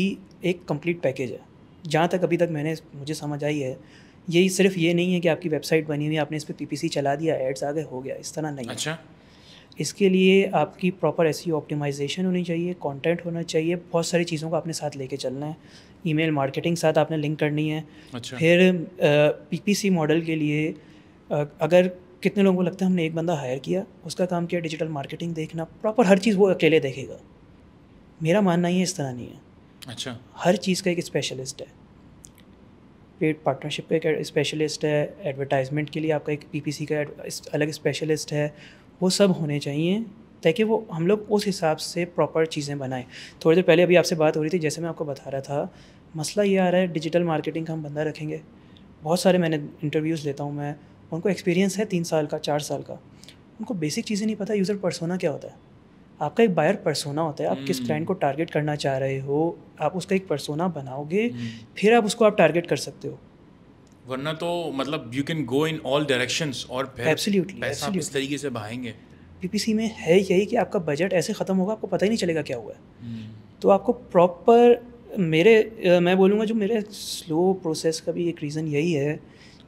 एक कंप्लीट पैकेज है जहाँ तक अभी तक मैंने मुझे समझ आई है ये सिर्फ ये नहीं है कि आपकी वेबसाइट बनी हुई है आपने इस पर पी चला दिया एड्स आ गए हो गया इस तरह नहीं अच्छा इसके लिए आपकी प्रॉपर एस ऑप्टिमाइजेशन होनी चाहिए कंटेंट होना चाहिए बहुत सारी चीज़ों को आपने साथ लेके चलना है ईमेल मार्केटिंग साथ आपने लिंक करनी है अच्छा। फिर पीपीसी मॉडल के लिए आ, अगर कितने लोगों को लगता है हमने एक बंदा हायर किया उसका काम किया डिजिटल मार्केटिंग देखना प्रॉपर हर चीज़ वो अकेले देखेगा मेरा मानना ही इस तरह नहीं है अच्छा हर चीज़ का एक स्पेशलिस्ट है पेड पार्टनरशिप का एक स्पेशलिस्ट है एडवर्टाइजमेंट के लिए आपका एक पीपीसी का अलग स्पेशलिस्ट है वो सब होने चाहिए ताकि वो हम लोग उस हिसाब से प्रॉपर चीज़ें बनाएं थोड़ी देर पहले अभी आपसे बात हो रही थी जैसे मैं आपको बता रहा था मसला ये आ रहा है डिजिटल मार्केटिंग का हम बंदा रखेंगे बहुत सारे मैंने इंटरव्यूज़ लेता हूँ मैं उनको एक्सपीरियंस है तीन साल का चार साल का उनको बेसिक चीज़ें नहीं पता यूज़र पर्सोना क्या होता है आपका एक बायर परसोना होता है आप किस क्लाइंट को टारगेट हम्म। करना चाह रहे हो आप उसका एक परसोना बनाओगे हम्म। फिर आप उसको आप टारगेट कर सकते हो वरना तो मतलब you can go in all directions और पैसा इस तरीके से बहाएंगे पीपीसी में है यही कि आपका बजट ऐसे ख़त्म होगा आपको पता ही नहीं चलेगा क्या हुआ है हम्म। तो आपको प्रॉपर मेरे मैं बोलूँगा जो मेरे स्लो प्रोसेस का भी एक रीज़न यही है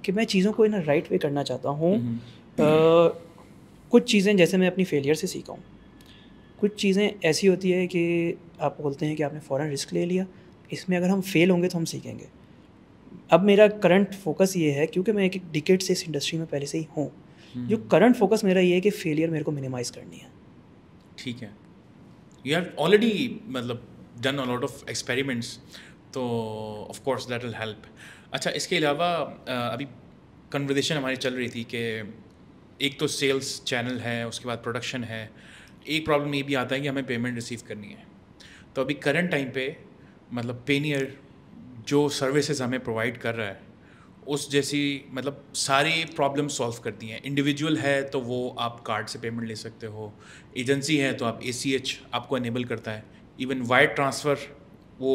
कि मैं चीज़ों को इन राइट वे करना चाहता हूँ कुछ चीज़ें जैसे मैं अपनी फेलियर से सीखा हूँ कुछ चीज़ें ऐसी होती है कि आप बोलते हैं कि आपने फ़ौर रिस्क ले लिया इसमें अगर हम फेल होंगे तो हम सीखेंगे अब मेरा करंट फोकस ये है क्योंकि मैं एक एक डिकेट से इस इंडस्ट्री में पहले से ही हूँ हम्म। जो करंट फोकस मेरा ये है कि फेलियर मेरे को मिनिमाइज करनी है ठीक है यू हैव ऑलरेडी मतलब done a lot of experiments तो of course that will help अच्छा इसके अलावा अभी कन्वर्जेशन हमारी चल रही थी कि एक तो सेल्स चैनल है उसके बाद प्रोडक्शन है एक प्रॉब्लम ये भी आता है कि हमें पेमेंट रिसीव करनी है तो अभी करंट टाइम पे मतलब पेनियर जो सर्विसेज हमें प्रोवाइड कर रहा है उस जैसी मतलब सारी प्रॉब्लम सॉल्व कर दी हैं इंडिविजुअल है तो वो आप कार्ड से पेमेंट ले सकते हो एजेंसी है तो आप ए आपको अनेबल करता है इवन वायर ट्रांसफ़र वो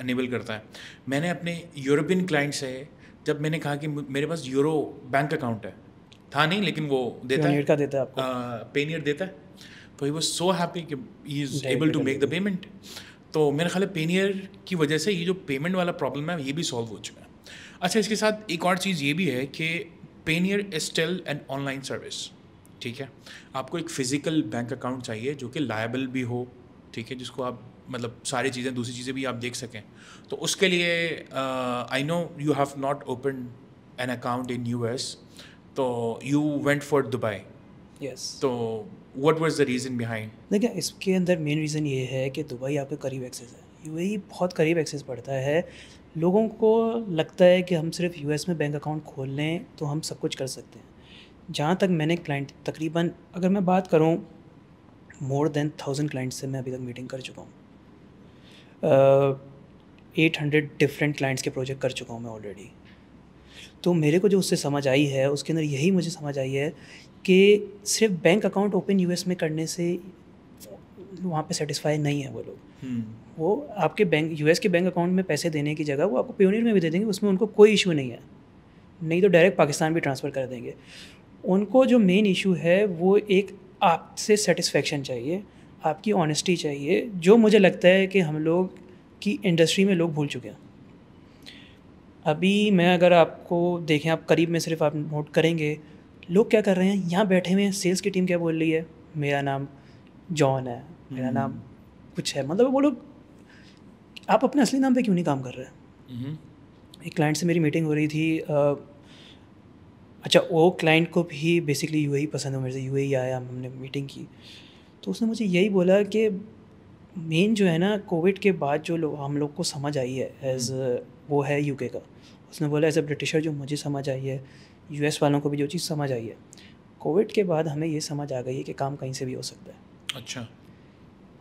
अनेबल करता है मैंने अपने यूरोपियन क्लाइंट से जब मैंने कहा कि मेरे पास यूरो बैंक अकाउंट है था नहीं लेकिन वो देता है देता है आपको पेनियर हाँ, देता है तो ही वॉज सो हैप्पी कि he is able to make the payment तो मेरे ख्याल पेनियर की वजह से ये जो पेमेंट वाला प्रॉब्लम है ये भी सॉल्व हो चुका है अच्छा इसके साथ एक और चीज़ ये भी है कि Payoneer is still an online service ठीक है आपको एक फ़िज़िकल बैंक अकाउंट चाहिए जो कि लायबल भी हो ठीक है जिसको आप मतलब सारी चीज़ें दूसरी चीज़ें भी आप देख सकें तो उसके लिए I know you have not open an account in U S तो you went for Dubai yes तो what was the reason behind देखिए इसके अंदर मेन रीज़न ये है कि दुबई आपके करीब एक्सेस है यूएई बहुत करीब एक्सेस पड़ता है लोगों को लगता है कि हम सिर्फ यूएस में बैंक अकाउंट खोल लें तो हम सब कुछ कर सकते हैं जहाँ तक मैंने क्लाइंट तकरीबन अगर मैं बात करूँ मोर देन थाउजेंड क्लाइंट से मैं अभी तक मीटिंग कर चुका हूँ एट हंड्रेड डिफरेंट क्लाइंट्स के प्रोजेक्ट कर चुका हूँ मैं ऑलरेडी तो मेरे को जो उससे समझ आई है उसके अंदर यही मुझे समझ आई है कि सिर्फ बैंक अकाउंट ओपन यूएस में करने से वहाँ पे सेटिस्फाई नहीं है वो लोग हम्म। वो आपके bank U S bank account में पैसे देने की जगह वो आपको प्योनियर में भी दे देंगे उसमें उनको कोई इशू नहीं है नहीं तो डायरेक्ट पाकिस्तान भी ट्रांसफ़र कर देंगे उनको जो मेन इशू है वो एक आपसे सेटिस्फेक्शन चाहिए आपकी ऑनेस्टी चाहिए जो मुझे लगता है कि हम लोग की इंडस्ट्री में लोग भूल चुके हैं अभी मैं अगर आपको देखें आप करीब में सिर्फ आप नोट करेंगे लोग क्या कर रहे हैं यहाँ बैठे हुए हैं सेल्स की टीम क्या बोल रही है मेरा नाम जॉन है मेरा हम्म। नाम कुछ है मतलब वो लोग आप अपने असली नाम पे क्यों नहीं काम कर रहे हैं हम्म। एक क्लाइंट से मेरी मीटिंग हो रही थी आ, अच्छा वो क्लाइंट को भी बेसिकली यू पसंद है मेरे से यू आया हमने मीटिंग की तो उसने मुझे यही बोला कि मेन जो है ना कोविड के बाद जो लोग हम लोग को समझ आई है एज हम्म। वो है यूके का उसने बोला एज ए ब्रिटिशर जो मुझे समझ आई है यू वालों को भी जो चीज़ समझ आई है कोविड के बाद हमें ये समझ आ गई है कि काम कहीं से भी हो सकता है अच्छा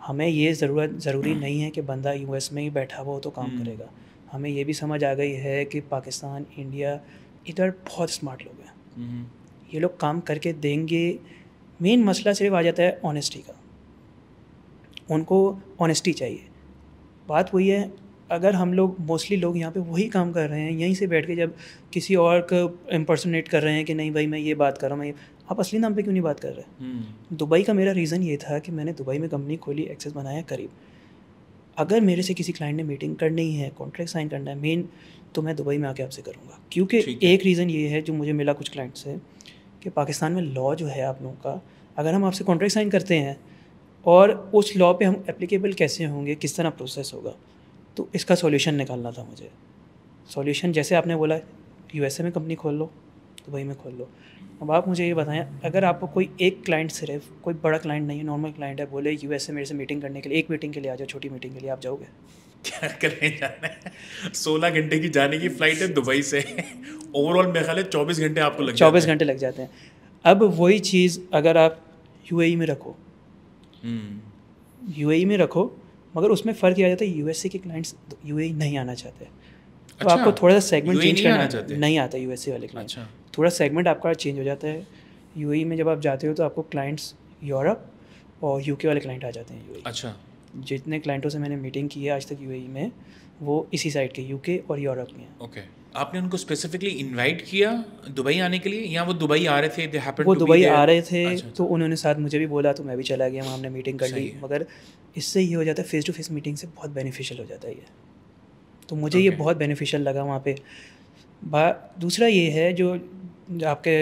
हमें ये ज़रूरत ज़रूरी नहीं है कि बंदा यू में ही बैठा हुआ हो तो काम हम्म। करेगा हमें ये भी समझ आ गई है कि पाकिस्तान इंडिया इधर बहुत स्मार्ट लोग हैं हम्म। ये लोग काम करके देंगे मेन मसला सिर्फ आ जाता है ऑनेस्टी का उनको ऑनेस्टी चाहिए बात वही है अगर हम लोग मोस्टली लोग यहाँ पे वही काम कर रहे हैं यहीं से बैठ के जब किसी और को इम्पर्सनेट कर रहे हैं कि नहीं भाई मैं ये बात कर रहा हूँ मैं आप असली नाम पे क्यों नहीं बात कर रहे हम्म। दुबई का मेरा रीज़न ये था कि मैंने दुबई में कंपनी खोली एक्सेस बनाया करीब अगर मेरे से किसी क्लाइंट ने मीटिंग करनी है कॉन्ट्रैक्ट साइन करना है मेन तो मैं दुबई में आके आपसे करूँगा क्योंकि एक रीज़न ये है जो मुझे मिला कुछ क्लाइंट से कि पाकिस्तान में लॉ जो है आप लोगों का अगर हम आपसे कॉन्ट्रैक्ट साइन करते हैं और उस लॉ पे हम एप्लीकेबल कैसे होंगे किस तरह प्रोसेस होगा तो इसका सोल्यूशन निकालना था मुझे सोल्यूशन जैसे आपने बोला यूएसए में कंपनी खोल लो दुबई तो में खोल लो अब आप मुझे ये बताएं अगर आपको कोई एक क्लाइंट सिर्फ कोई बड़ा क्लाइंट नहीं है नॉर्मल क्लाइंट है बोले यू मेरे से मीटिंग करने के लिए एक मीटिंग के लिए आ जाओ छोटी मीटिंग के लिए आप जाओगे क्या करें जाना है सोलह घंटे की जाने की फ़्लाइट है दुबई से ओवरऑल मेरा ख्याल है चौबीस घंटे आपको लग चौबीस घंटे लग जाते हैं अब वही चीज़ अगर आप यू e में रखो यू हम्म। e में रखो मगर उसमें फ़र्क यह आ जाता है यू के क्लाइंट्स यू तो e नहीं आना चाहते तो अच्छा, आपको थोड़ा सा सेगमेंट e चेंज करना नहीं, नहीं आता यू वाले क्लाइंट अच्छा। थोड़ा सेगमेंट आपका चेंज हो जाता है यू e में जब आप जाते हो तो आपको क्लाइंट्स यूरोप और यू वाले क्लाइंट आ जाते हैं यू अच्छा जितने क्लाइंटों से मैंने मीटिंग की है आज तक यू में वो इसी साइड के यू और यूरोप में हैं ओके आपने उनको स्पेसिफिकली इनवाइट किया दुबई आने के लिए या वो दुबई आ रहे थे वो दुबई आ रहे थे अच्छा, अच्छा, तो उन्होंने साथ मुझे भी बोला तो मैं भी चला गया वहाँ हमने मीटिंग कर ली मगर इससे ये हो जाता है फेस टू फेस मीटिंग से बहुत बेनिफिशियल हो जाता है ये तो मुझे ये बहुत बेनिफिशियल लगा वहाँ पर बा दूसरा ये है जो, जो आपके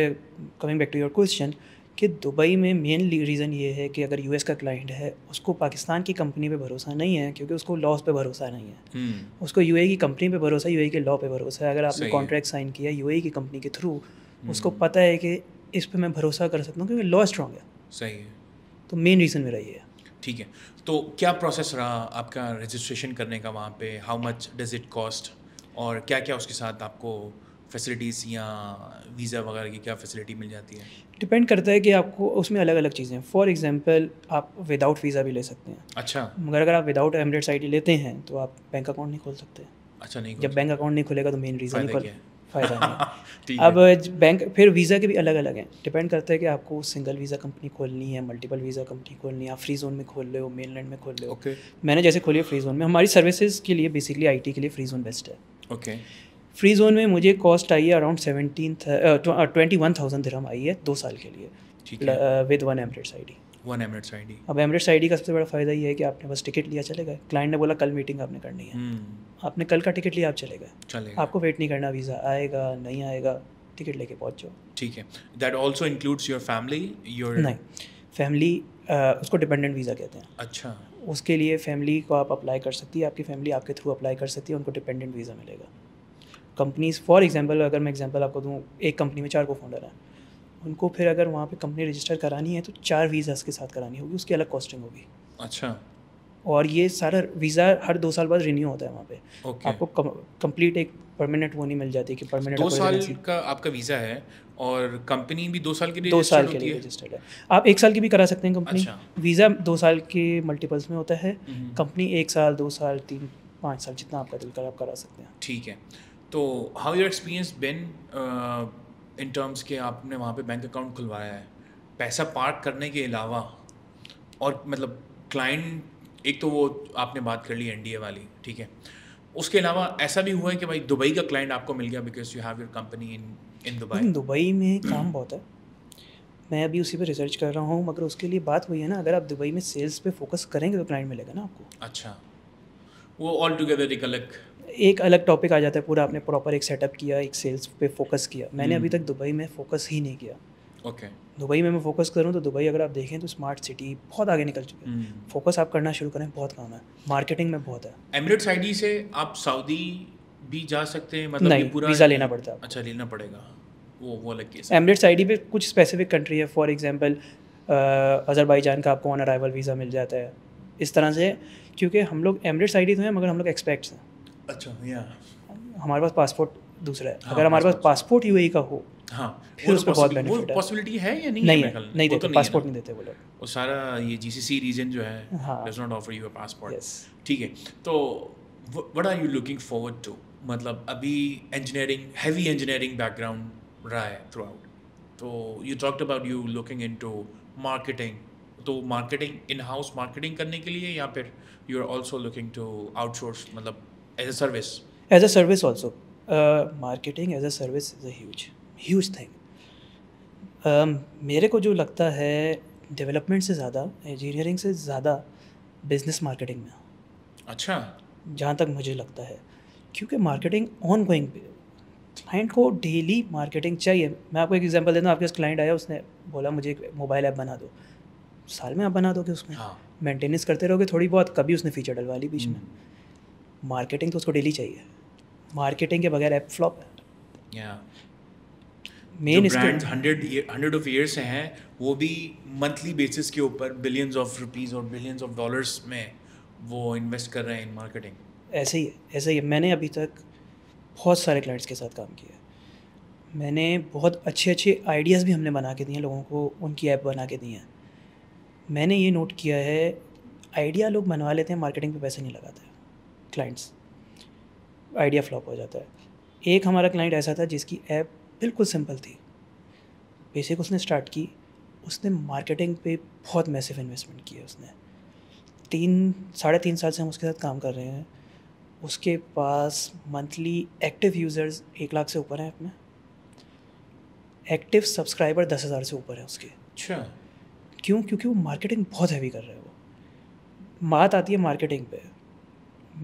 coming back to your question कि दुबई में मेनली रीज़न ये है कि अगर यूएस का क्लाइंट है उसको पाकिस्तान की कंपनी पे भरोसा नहीं है क्योंकि उसको लॉस पे भरोसा नहीं है हम्म। उसको यू e की कंपनी पे भरोसा यू e के लॉ पे भरोसा है अगर आपने कॉन्ट्रैक्ट साइन किया यू e की कंपनी के थ्रू हम्म। उसको पता है कि इस पर मैं भरोसा कर सकता हूँ क्योंकि लॉ स्ट्रॉन्ग है सही है तो मेन रीज़न मेरा ये है ठीक है तो क्या प्रोसेस रहा आपका रजिस्ट्रेशन करने का वहाँ पे how much does it cost और क्या क्या उसके साथ आपको फैसिलिटीज़ या वीज़ा वगैरह की क्या फैसिलिटी मिल जाती है डिपेंड करता है कि आपको उसमें अलग अलग चीज़ें फॉर एग्जांपल आप विदाउट वीज़ा भी ले सकते हैं अच्छा मगर अगर आप विदाउट एमरेट्स आई लेते हैं तो आप बैंक अकाउंट नहीं खोल सकते अच्छा नहीं जब बैंक अकाउंट नहीं खुलेगा तो मेन रीज़न ही फ़ायदा नहीं अब बैंक फिर वीज़ा के भी अलग अलग हैं डिपेंड करता है कि आपको सिंगल वीज़ा कंपनी खोलनी है मल्टीपल वीज़ा कंपनी खोलनी है आप फ्री जोन में खोल रहे हो मेन लैंड में खोल रहे हो मैंने जैसे खोली फ्री जोन में हमारी सर्विसेज के लिए बेसिकली आईटी के लिए फ्री जोन बेस्ट है ओके okay. फ्री जोन में मुझे कॉस्ट आई है around seventeen twenty one thousand धर्म आई है दो साल के लिए with one Emirates I D one Emirates I D अब एमरेट्स आई डी का सबसे बड़ा फ़ायदा ये है कि आपने बस टिकट लिया चले गए क्लाइंट ने बोला कल मीटिंग आपने करनी है hmm. आपने कल का टिकट लिया आप चले गए आपको वेट नहीं करना वीज़ा आएगा नहीं आएगा टिकट लेके पहुँच जाओ ठीक है that also includes your family your नहीं फैमिली uh, उसको डिपेंडेंट वीज़ा कहते हैं अच्छा उसके लिए फैमिली को आप अप्लाई कर सकती है आपकी फैमिली आपके थ्रू अप्लाई कर सकती है उनको डिपेंडेंट वीज़ा मिलेगा कंपनीज़ फॉर एग्जांपल अगर मैं एग्जांपल आपको दूँ एक कंपनी में चार को फाउंडर हैं उनको फिर अगर वहाँ पे कंपनी रजिस्टर करानी है तो चार वीज़ा के साथ करानी होगी उसकी अलग कॉस्टिंग होगी अच्छा और ये सारा वीज़ा हर दो साल बाद रिन्यू होता है वहाँ पे okay. आपको कंप्लीट एक परमानेंट वो नहीं मिल जाती कि परमानेंट दो साल का आपका वीज़ा है और कंपनी भी दो साल के लिए दो साल के लिए रजिस्टर्ड है आप एक साल की भी करा सकते हैं कंपनी अच्छा। वीज़ा दो साल के मल्टीपल्स में होता है कंपनी हम्म। एक साल दो साल तीन पाँच साल जितना आपका दिल कर आप करा सकते हैं ठीक है तो how your experience been in terms के आपने वहाँ पे बैंक अकाउंट खुलवाया है पैसा पार्क करने के अलावा और मतलब क्लाइंट एक तो वो आपने बात कर ली एनडीए वाली ठीक है उसके अलावा ऐसा भी हुआ है कि भाई दुबई का क्लाइंट आपको मिल गया because you have your company in in Dubai Dubai में hmm. काम बहुत है मैं अभी उसी पर रिसर्च कर रहा हूँ मगर उसके लिए बात हुई है ना अगर आप दुबई में सेल्स पे फोकस करेंगे तो क्लाइंट मिलेगा ना आपको अच्छा वो ऑल टुगेदर एक अलग एक अलग टॉपिक आ जाता है पूरा आपने प्रॉपर एक सेटअप किया एक सेल्स पे फोकस किया मैंने हम्म। अभी तक दुबई में फोकस ही नहीं किया ओके okay. दुबई में मैं फोकस करूँ तो दुबई अगर आप देखें तो स्मार्ट सिटी बहुत आगे निकल चुकी है फोकस आप करना शुरू करें बहुत काम है मार्केटिंग में बहुत है एमरेट्स आईडी से आप सऊदी भी जा सकते हैं मतलब नहीं पूरा वीज़ा लेना पड़ता है अच्छा लेना पड़ेगा वो वो अलग केस एमरेट्स आईडी पे कुछ स्पेसिफिक कंट्री है फॉर एग्जांपल अजरबैजान का आपको ऑन अराइवल वीज़ा मिल जाता है इस तरह से क्योंकि हम लोग एमरेट्स आईडी तो हैं मगर हम लोग एक्सपेक्ट्स हैं अच्छा, हमारे पास पासपोर्ट दूसरा है हाँ, अगर हमारे पास पासपोर्ट यू e का हो हाँ फिर उस पर बहुत बेनिफिट है पॉसिबिलिटी है या नहीं नहीं है, नहीं देते पासपोर्ट तो नहीं देते वो लोग वो सारा ये जीसीसी रीजन जो है does not offer you a passport ठीक है तो what are you looking forward to मतलब अभी इंजीनियरिंग हैवी इंजीनियरिंग बैकग्राउंड रहा है थ्रू आउट तो you about you looking into marketing तो मार्केटिंग इन हाउस मार्केटिंग करने के लिए या फिर you are also looking to outsource मतलब as a service as a service also marketing as a service is as huge thing मेरे को जो लगता है डेवलपमेंट से ज़्यादा इंजीनियरिंग से ज़्यादा बिजनेस मार्केटिंग में अच्छा जहाँ तक मुझे लगता है क्योंकि मार्केटिंग ऑन गोइंग क्लाइंट को डेली मार्केटिंग चाहिए मैं आपको एक एग्जांपल देता हूँ आपके क्लाइंट आया उसने बोला मुझे एक मोबाइल ऐप बना दो साल में आप बना दोगे उसमें मेंटेनेंस हाँ. करते रहोगे थोड़ी बहुत कभी उसने फीचर डलवा ली बीच में हम्म। मार्केटिंग तो उसको डेली चाहिए मार्केटिंग के बगैर ऐप फ्लॉप है main brands hundred hundred of years से हैं वो भी मंथली बेसिस के ऊपर बिलियंस ऑफ रुपीज और बिलियंस ऑफ डॉलर्स में वो इन्वेस्ट कर रहे हैं इन मार्केटिंग ऐसे ही है ऐसे ही है मैंने अभी तक बहुत सारे क्लाइंट्स के साथ काम किया मैंने बहुत अच्छे अच्छे आइडियाज़ भी हमने बना के दिए हैं लोगों को उनकी ऐप बना के दी हैं मैंने ये नोट किया है आइडिया लोग बनवा लेते हैं मार्केटिंग पे पैसे नहीं लगाते क्लाइंट्स आइडिया फ्लॉप हो जाता है एक हमारा क्लाइंट ऐसा था जिसकी ऐप बिल्कुल सिंपल थी बेसिक उसने स्टार्ट की उसने मार्केटिंग पे बहुत मैसिव इन्वेस्टमेंट किया उसने तीन साढ़े तीन साल से हम उसके साथ काम कर रहे हैं उसके पास मंथली एक्टिव यूज़र्स एक लाख से ऊपर हैं अपने एक्टिव सब्सक्राइबर दस हज़ार से ऊपर हैं उसके अच्छा क्यों क्योंकि वो मार्केटिंग बहुत हैवी कर रहे हैं वो बात आती है मार्केटिंग पे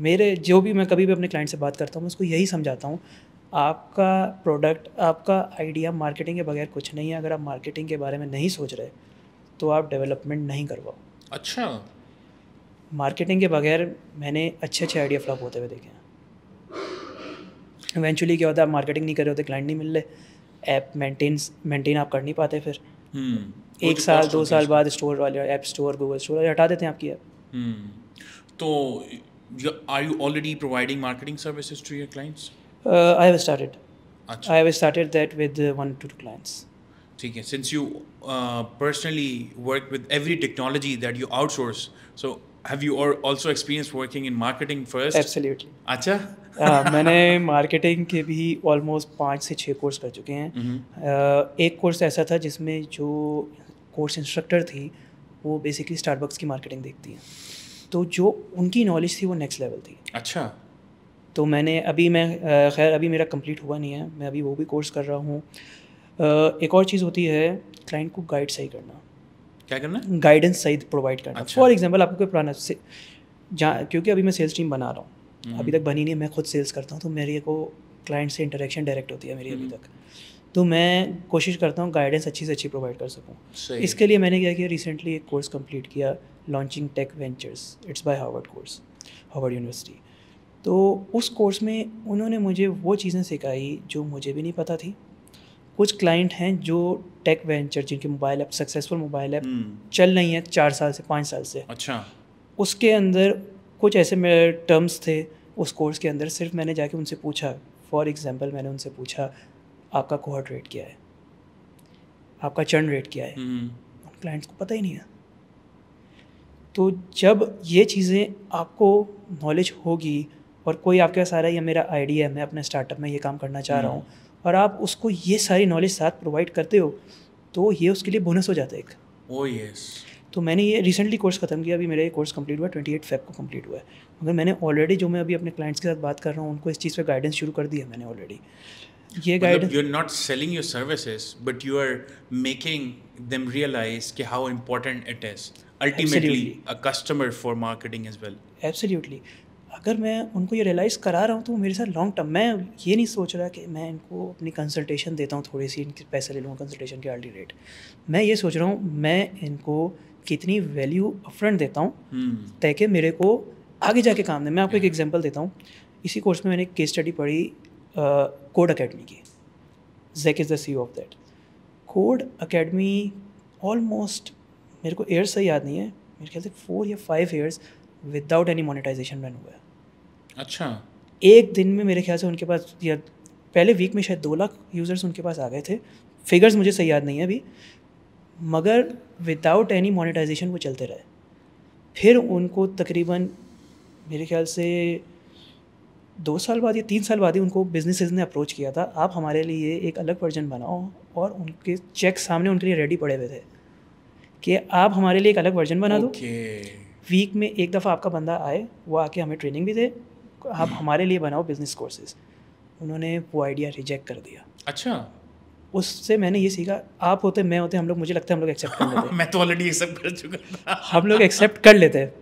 मेरे जो भी मैं कभी भी अपने क्लाइंट से बात करता हूँ मैं उसको यही समझाता हूँ आपका प्रोडक्ट आपका आइडिया मार्केटिंग के बगैर कुछ नहीं है अगर आप मार्केटिंग के बारे में नहीं सोच रहे तो आप डेवलपमेंट नहीं करवाओ अच्छा मार्केटिंग के बगैर मैंने अच्छे अच्छे आइडिया फ्लॉप होते हुए देखे हैं इवेंचुअली क्या होता है आप मार्केटिंग नहीं कर रहे होते क्लाइंट नहीं मिल रहे ऐप मेंटेन मेंटेन आप कर नहीं पाते फिर hmm. एक साल दो साल बाद स्टोर वाले ऐप स्टोर गूगल स्टोर हटा देते हैं आपकी ऐप hmm. हम्म। तो are you already providing marketing services to your clients? Uh, I have started. Achha. I have started that with uh, one to two clients. ठीक है since you personally work with every technology that you outsource so have you और also experience working in marketing first absolutely अच्छा मैंने marketing के भी almost पाँच से छः कोर्स कर चुके हैं mm-hmm. uh, एक कोर्स ऐसा था जिसमें जो कोर्स इंस्ट्रक्टर थी वो बेसिकली स्टारबक्स की मार्केटिंग देखती है तो जो उनकी नॉलेज थी वो नेक्स्ट लेवल थी अच्छा तो मैंने अभी मैं खैर अभी मेरा कंप्लीट हुआ नहीं है मैं अभी वो भी कोर्स कर रहा हूँ एक और चीज़ होती है क्लाइंट को गाइड सही करना क्या करना गाइडेंस सही प्रोवाइड करना फॉर अच्छा। एग्जाम्पल आपको कोई पुराना से जहाँ क्योंकि अभी मैं सेल्स टीम बना रहा हूँ अभी हम्म। तक बनी नहीं मैं खुद सेल्स करता हूँ तो मेरे को क्लाइंट से इंटरेक्शन डायरेक्ट होती है मेरी अभी हम्म। तक तो मैं कोशिश करता हूँ गाइडेंस अच्छी से अच्छी प्रोवाइड कर सकूँ इसके लिए मैंने क्या किया रिसेंटली एक कोर्स कंप्लीट किया launching tech ventures it's by Harvard course Harvard university तो उस कोर्स में उन्होंने मुझे वो चीज़ें सिखाई जो मुझे भी नहीं पता थी कुछ क्लाइंट हैं जो टेक वेंचर जिनके mobile app successful mobile app चल रही हैं चार साल से पाँच साल से अच्छा उसके अंदर कुछ ऐसे मेरे टर्म्स थे उस कोर्स के अंदर सिर्फ मैंने जाके उनसे पूछा फॉर एग्ज़ाम्पल मैंने उनसे पूछा आपका कोहट रेट क्या है आपका चर्न रेट क्या है उन हम्म। क्लाइंट्स को पता ही नहीं है तो जब ये चीज़ें आपको नॉलेज होगी और कोई आपके पास आ रहा है या मेरा आइडिया है मैं अपने स्टार्टअप में ये काम करना चाह रहा हूँ हम्म। और आप उसको ये सारी नॉलेज साथ प्रोवाइड करते हो तो ये उसके लिए बोनस हो जाता है एक ओ oh, यस तो मैंने ये रिसेंटली कोर्स खत्म किया अभी मेरा ये कोर्स कंप्लीट हुआ ट्वेंटी एट फेब को कंप्लीट हुआ है मगर मैंने ऑलरेडी जो मैं अभी अपने क्लाइंट्स के साथ बात कर रहा हूँ उनको इस चीज़ पर गाइडेंस शुरू कर दिया मैंने ऑलरेडी ये guide you are not selling your services but you are making them realize कि how important it is ultimately a customer for marketing as well absolutely अगर मैं उनको ये रियलाइज़ करा रहा हूँ तो वो मेरे साथ लॉन्ग टर्म मैं ये नहीं सोच रहा कि मैं इनको अपनी कंसल्टेशन देता हूँ थोड़ी सी इनके पैसे ले लूँगा कंसल्टेशन के आल्टी रेट मैं ये सोच रहा हूँ मैं इनको कितनी वैल्यू अपफ्रंट देता हूँ hmm. हम्म। ताकि मेरे को आगे जाके काम दें मैं आपको yeah. एक एग्जाम्पल देता हूँ इसी कोर्स में मैंने केस स्टडी पढ़ी कोड अकेडमी की Jack is the C of that code academy almost मेरे को एयर्स सही याद नहीं है मेरे ख्याल से फोर या five years without any monetization run हुआ है अच्छा एक दिन में मेरे ख्याल से उनके पास या पहले वीक में शायद दो लाख यूज़र्स उनके पास आ गए थे फिगर्स मुझे सही याद नहीं है अभी मगर विदाउट एनी मोनिटाइजेशन वो चलते रहे फिर उनको तकरीबन मेरे ख्याल से दो साल बाद या तीन साल बाद ही उनको बिजनेसेस ने अप्रोच किया था आप हमारे लिए एक अलग वर्जन बनाओ और उनके चेक सामने उनके लिए रेडी पड़े हुए थे कि आप हमारे लिए एक अलग वर्जन बना दो वीक में एक दफ़ा आपका बंदा आए वो आके हमें ट्रेनिंग भी दे आप hmm. हमारे लिए बनाओ बिजनेस कोर्सेज उन्होंने वो आइडिया रिजेक्ट कर दिया अच्छा उससे मैंने ये सीखा आप होते मैं होते हम लोग मुझे लगता है हम लोग एक्सेप्ट कर लेते मैं तो ऑलरेडी एक्सेप्ट कर चुका हम लोग एक्सेप्ट कर लेते हैं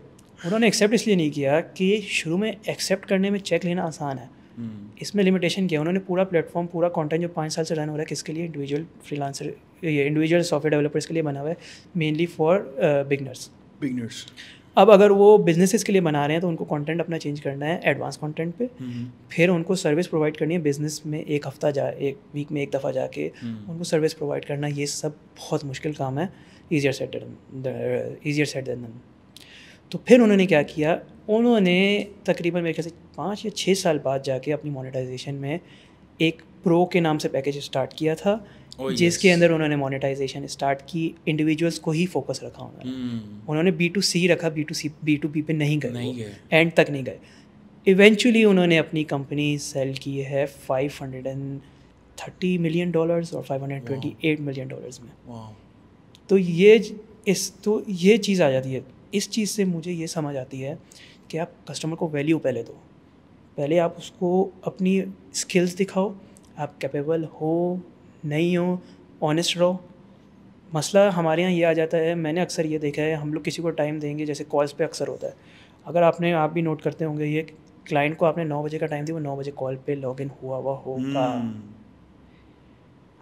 उन्होंने एक्सेप्ट इसलिए नहीं किया कि शुरू में एक्सेप्ट करने में चेक लेना आसान है हम्म। इसमें लिमिटेशन किया उन्होंने पूरा प्लेटफॉर्म पूरा कंटेंट जो पाँच साल से रन हो रहा है किसके लिए इंडिविजुअल फ्रीलांसर ये इंडिविजुअल सॉफ्टवेयर डेवलपर्स के लिए बना हुआ है मेनली फॉर बिगनर्स बिगनर्स अब अगर वो बिजनेसेस के लिए बना रहे हैं तो उनको कंटेंट अपना चेंज करना है एडवांस कंटेंट पे हम्म। फिर उनको सर्विस प्रोवाइड करनी है बिजनेस में एक हफ्ता जा एक वीक में एक दफ़ा जाके हम्म। उनको सर्विस प्रोवाइड करना ये सब बहुत मुश्किल काम है easier set easier set then तो फिर उन्होंने क्या किया उन्होंने तकरीबन मेरे ख्याल से पाँच या छः साल बाद जाके अपनी मोनेटाइजेशन में एक प्रो के नाम से पैकेज स्टार्ट किया था oh, जिसके अंदर उन्होंने मोनेटाइजेशन स्टार्ट की इंडिविजुअल्स को ही फोकस रखा उन्होंने hmm. उन्होंने बी टू सी रखा B to C B to B पे नहीं गए एंड तक नहीं गए इवेंचुअली उन्होंने अपनी कंपनी सेल की है five hundred and thirty million dollars और five hundred twenty eight million dollars में wow. तो ये इस तो ये चीज़ आ जाती है इस चीज़ से मुझे ये समझ आती है कि आप कस्टमर को वैल्यू पहले दो पहले आप उसको अपनी स्किल्स दिखाओ आप कैपेबल हो नहीं हो ऑनेस्ट रहो मसला हमारे यहाँ ये आ जाता है मैंने अक्सर ये देखा है हम लोग किसी को टाइम देंगे जैसे कॉल्स पे अक्सर होता है अगर आपने आप भी नोट करते होंगे ये क्लाइंट को आपने नौ बजे का टाइम दिया वो नौ बजे कॉल पे लॉग इन हुआ हुआ होगा हम्म।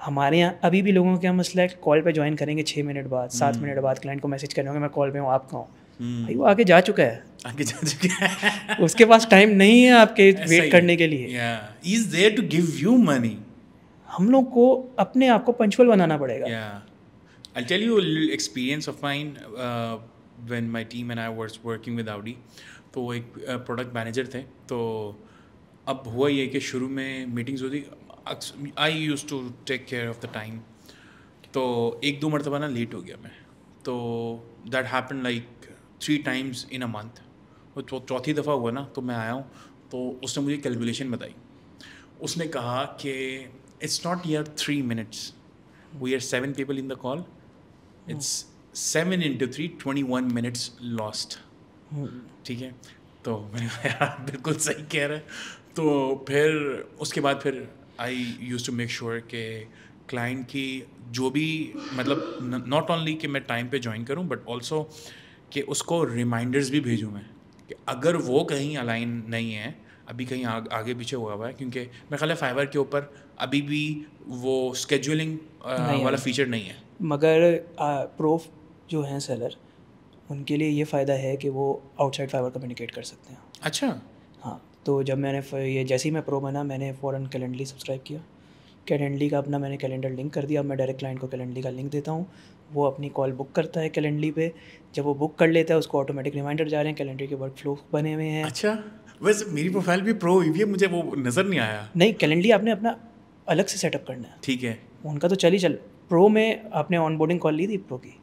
हमारे यहाँ अभी भी लोगों का मसला है कॉल पे ज्वाइन करेंगे छः मिनट बाद सात मिनट हम्म। बाद क्लाइंट को मैसेज करेंगे मैं कॉल पे हूँ आप कहाँ हम्म। भाई वो आगे जा चुका है आगे जा चुका है उसके पास टाइम नहीं है आपके वेट करने के लिए is there to give you money हम लोग को अपने आप को पंचुअल बनाना पड़ेगा I tell you experience of mine when my team and I was working with Audi तो वो एक प्रोडक्ट uh, मैनेजर थे तो अब हुआ ये कि शुरू में मीटिंग्स होती I used to take care of the time तो एक दो मरतबा ना लेट हो गया मैं तो that happen like three times in a month तो चौथी दफ़ा हुआ ना तो मैं आया हूँ तो उसने मुझे कैलकुलेशन बताई उसने कहा कि it's not your three minutes we are seven people in the call it's seven into three twenty one minutes lost ठीक है तो मैंने कहा यार बिल्कुल सही कह रहा है तो फिर उसके बाद फिर I used to make sure के क्लाइंट की जो भी मतलब नॉट ओनली कि मैं टाइम पे ज्वाइन करूं बट ऑल्सो कि उसको रिमाइंडर्स भी भेजूँ मैं कि अगर वो कहीं अलाइन नहीं है अभी कहीं आ, आगे पीछे हुआ हुआ है क्योंकि मेरे ख्याल है फाइवर के ऊपर अभी भी वो स्केजुलिंग वाला फीचर नहीं है मगर प्रोफ जो हैं सेलर उनके लिए ये फ़ायदा है कि वो आउटसाइड फाइबर कम्युनिकेट कर सकते हैं अच्छा हाँ तो जब मैंने ये जैसे ही मैं प्रो बना मैंने फ़ौरन कैलेंडली सब्सक्राइब किया कैलेंडली का अपना मैंने कैलेंडर लिंक कर दिया अब मैं डायरेक्ट क्लाइंट को कैलेंडली का लिंक देता हूँ वो अपनी कॉल बुक करता है कैलेंडली पे जब वो बुक कर लेता है उसको ऑटोमेटिक रिमाइंडर जा रहे हैं कैलेंडर के वर्क फ्लो बने हुए हैं अच्छा वैसे मेरी प्रोफाइल भी प्रो हुई है मुझे वो नज़र नहीं आया नहीं कैलेंडली आपने अपना अलग से सेटअप करना है ठीक है उनका तो चल ही चल प्रो में आपने ऑनबोर्डिंग कॉल ली थी प्रो की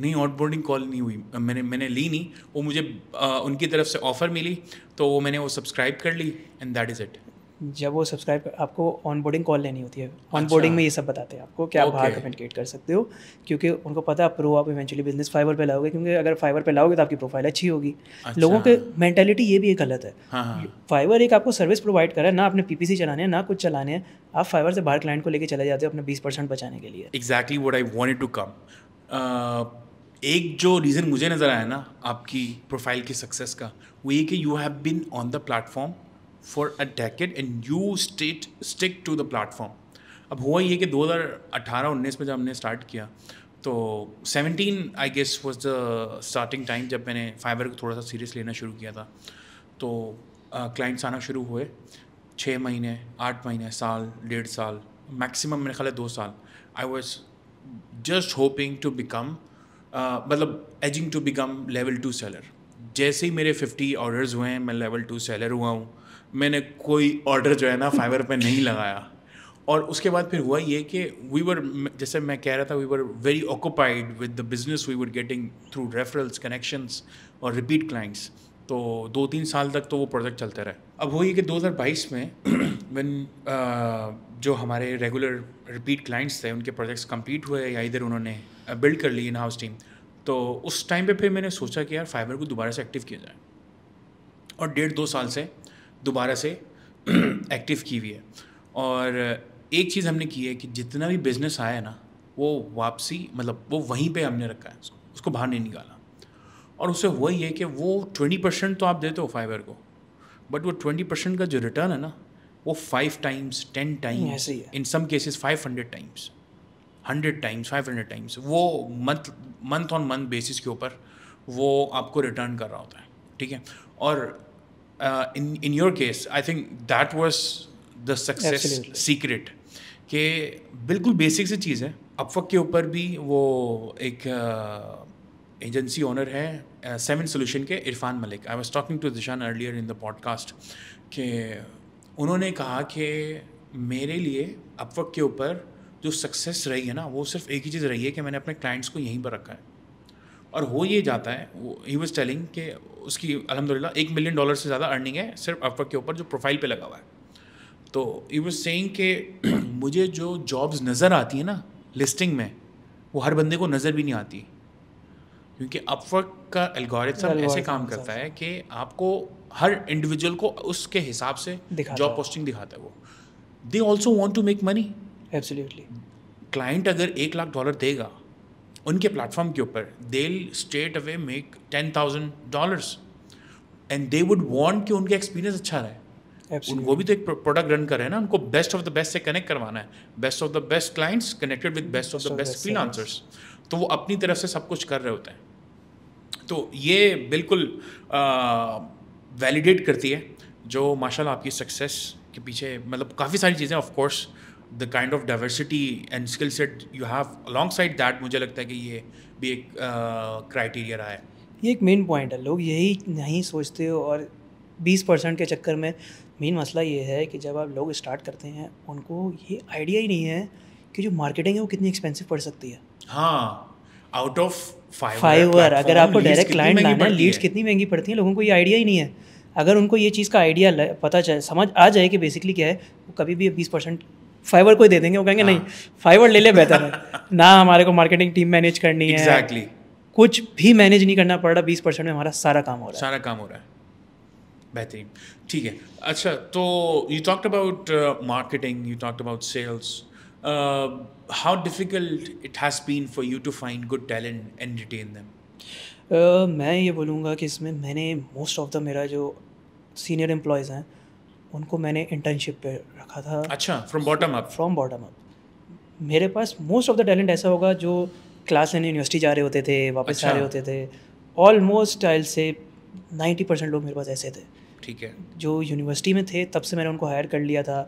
नहीं ऑनबोर्डिंग कॉल नहीं हुई मैंने मैंने ली नहीं वो मुझे आ, उनकी तरफ से ऑफ़र मिली तो वो मैंने वो सब्सक्राइब कर ली एंड दैट इज़ इट जब वो सब्सक्राइब आपको ऑन बोर्डिंग कॉल लेनी होती है ऑन बोर्डिंग अच्छा। में ये सब बताते हैं आपको कि आप बाहर कम्युनिकेट कर सकते हो क्योंकि उनको पता है प्रो आप इवेंचुअली बिजनेस फाइबर पे लाओगे क्योंकि अगर फाइबर पे लाओगे तो आपकी प्रोफाइल अच्छी होगी अच्छा। लोगों के मैंटेलिटी ये भी एक गलत है फाइबर हाँ, हाँ। एक आपको सर्विस प्रोवाइड करा है ना आपने पी चलाने हैं ना कुछ चलाने हैं आप फाइबर से बाहर क्लाइंट को लेकर चले जाते हो अपने बीस परसेंट बचाने के लिए exactly what I want to come एक जो रीज़न मुझे नज़र आया ना आपकी प्रोफाइल की सक्सेस का वो ये कि you have been on the platform for a decade and you state stick to the platform अब हुआ ये कि 2018-19 में जब हमने स्टार्ट किया तो 17 I guess was the starting time जब मैंने फाइबर को थोड़ा सा सीरियस लेना शुरू किया था तो क्लाइंट्स आना शुरू हुए छः महीने आठ महीने साल डेढ़ साल मैक्सिमम मेरे ख्याल है दो साल I was just hoping to become मतलब aging to become level two seller जैसे ही मेरे फिफ्टी ऑर्डर्स हुए हैं मैं लेवल टू सेलर हुआ हूँ मैंने कोई ऑर्डर जो है ना फाइवर पे नहीं लगाया और उसके बाद फिर हुआ ये कि वी वर जैसे मैं कह रहा था we were very occupied with the business we were getting through referrals connections और रिपीट क्लाइंट्स तो दो तीन साल तक तो वो प्रोजेक्ट चलते रहे अब हुई कि 2022 में वन जो हमारे रेगुलर रिपीट क्लाइंट्स थे उनके प्रोजेक्ट्स कंप्लीट हुए या इधर उन्होंने बिल्ड कर ली इन हाउस टीम तो उस टाइम पे फिर मैंने सोचा कि यार फाइबर को दोबारा से एक्टिव किया जाए और डेढ़ दो साल से दोबारा से एक्टिव की हुई है और एक चीज़ हमने की है कि जितना भी बिजनेस आया ना वो वापसी मतलब वो वहीं पे हमने रखा है उसको उसको बाहर नहीं निकाला और उससे वही है कि वो ट्वेंटी परसेंट तो आप देते हो फाइबर को बट वो ट्वेंटी परसेंट का जो रिटर्न है ना वो five times ten times in some cases five hundred times hundred times five hundred times वो month month on month basis के ऊपर वो आपको रिटर्न कर रहा होता है ठीक है और in in your case I think that was the success secret कि बिल्कुल बेसिक सी चीज़ है अपफक के ऊपर भी वो एक एजेंसी uh, ओनर है सेवन uh, सोल्यूशन के Irfan Malik I was talking to Dishan earlier in the podcast कि उन्होंने कहा कि मेरे लिए अपफक के ऊपर जो सक्सेस रही है ना वो सिर्फ एक ही चीज़ रही है कि मैंने अपने क्लाइंट्स को यहीं पर रखा है और हो ये जाता है ही वॉज टेलिंग कि उसकी अलहमदिल्ला एक मिलियन डॉलर से ज़्यादा अर्निंग है सिर्फ अपवर्क के ऊपर जो प्रोफाइल पे लगा हुआ है तो ही वॉज सेंग कि मुझे जो जॉब्स नज़र आती है ना लिस्टिंग में वो हर बंदे को नज़र भी नहीं आती क्योंकि अपवर्क का एल्गोरिथम ऐसे काम करता है कि आपको हर इंडिविजुअल को उसके हिसाब से जॉब पोस्टिंग दिखाता है वो they also want to make money absolutely client अगर एक लाख डॉलर देगा उनके प्लेटफॉर्म के ऊपर they'll straight away make ten thousand dollars and they would want कि उनका एक्सपीरियंस अच्छा रहे उन वो भी तो एक प्रोडक्ट रन कर रहे हैं ना उनको बेस्ट ऑफ द बेस्ट से कनेक्ट करवाना है best of the best clients connected with best of the best answers तो वो अपनी तरफ से सब कुछ कर रहे होते हैं तो ये बिल्कुल वैलिडेट करती है जो माशाल्लाह आपकी सक्सेस के पीछे मतलब काफ़ी सारी चीज़ें of course the kind of diversity and skill set you have alongside that मुझे लगता है कि ये भी एक क्राइटेरिया रहा है ये एक मेन पॉइंट है लोग यही नहीं सोचते और 20 परसेंट के चक्कर में मेन मसला ये है कि जब आप लोग स्टार्ट करते हैं उनको ये आइडिया ही नहीं है कि जो मार्केटिंग है वो कितनी एक्सपेंसिव पड़ सकती है हाँ आउट ऑफ फाइवर अगर आपको डायरेक्ट क्लाइंट लाना है लीड्स कितनी महंगी पड़ती हैं लोगों को ये आइडिया ही नहीं है अगर उनको ये चीज़ का आइडिया पता चल समझ आ जाए कि बेसिकली क्या है वो कभी भी बीस परसेंट फाइवर कोई दे देंगे वो कहेंगे नहीं हाँ। फाइवर ले ले बेहतर है ना हमारे को मार्केटिंग टीम मैनेज करनी है एग्जैक्टली कुछ भी मैनेज नहीं करना पड़ रहा बीस परसेंट में हमारा सारा काम हो रहा है सारा काम हो रहा है बेहतरीन ठीक है अच्छा तो you talk about marketing you talk about sales how difficult it has been for you to find good talent and retain them मैं ये बोलूँगा कि इसमें मैंने मोस्ट ऑफ द मेरा जो सीनियर एम्प्लॉयज़ हैं उनको मैंने इंटर्नशिप पे रखा था अच्छा from bottom up from bottom up मेरे पास मोस्ट ऑफ द टैलेंट ऐसा होगा जो क्लास लेने यूनिवर्सिटी जा रहे होते थे वापस अच्छा। जा रहे होते थे ऑलमोस्ट टाइल से नाइन्टी परसेंट लोग मेरे पास ऐसे थे ठीक है जो यूनिवर्सिटी में थे तब से मैंने उनको हायर कर लिया था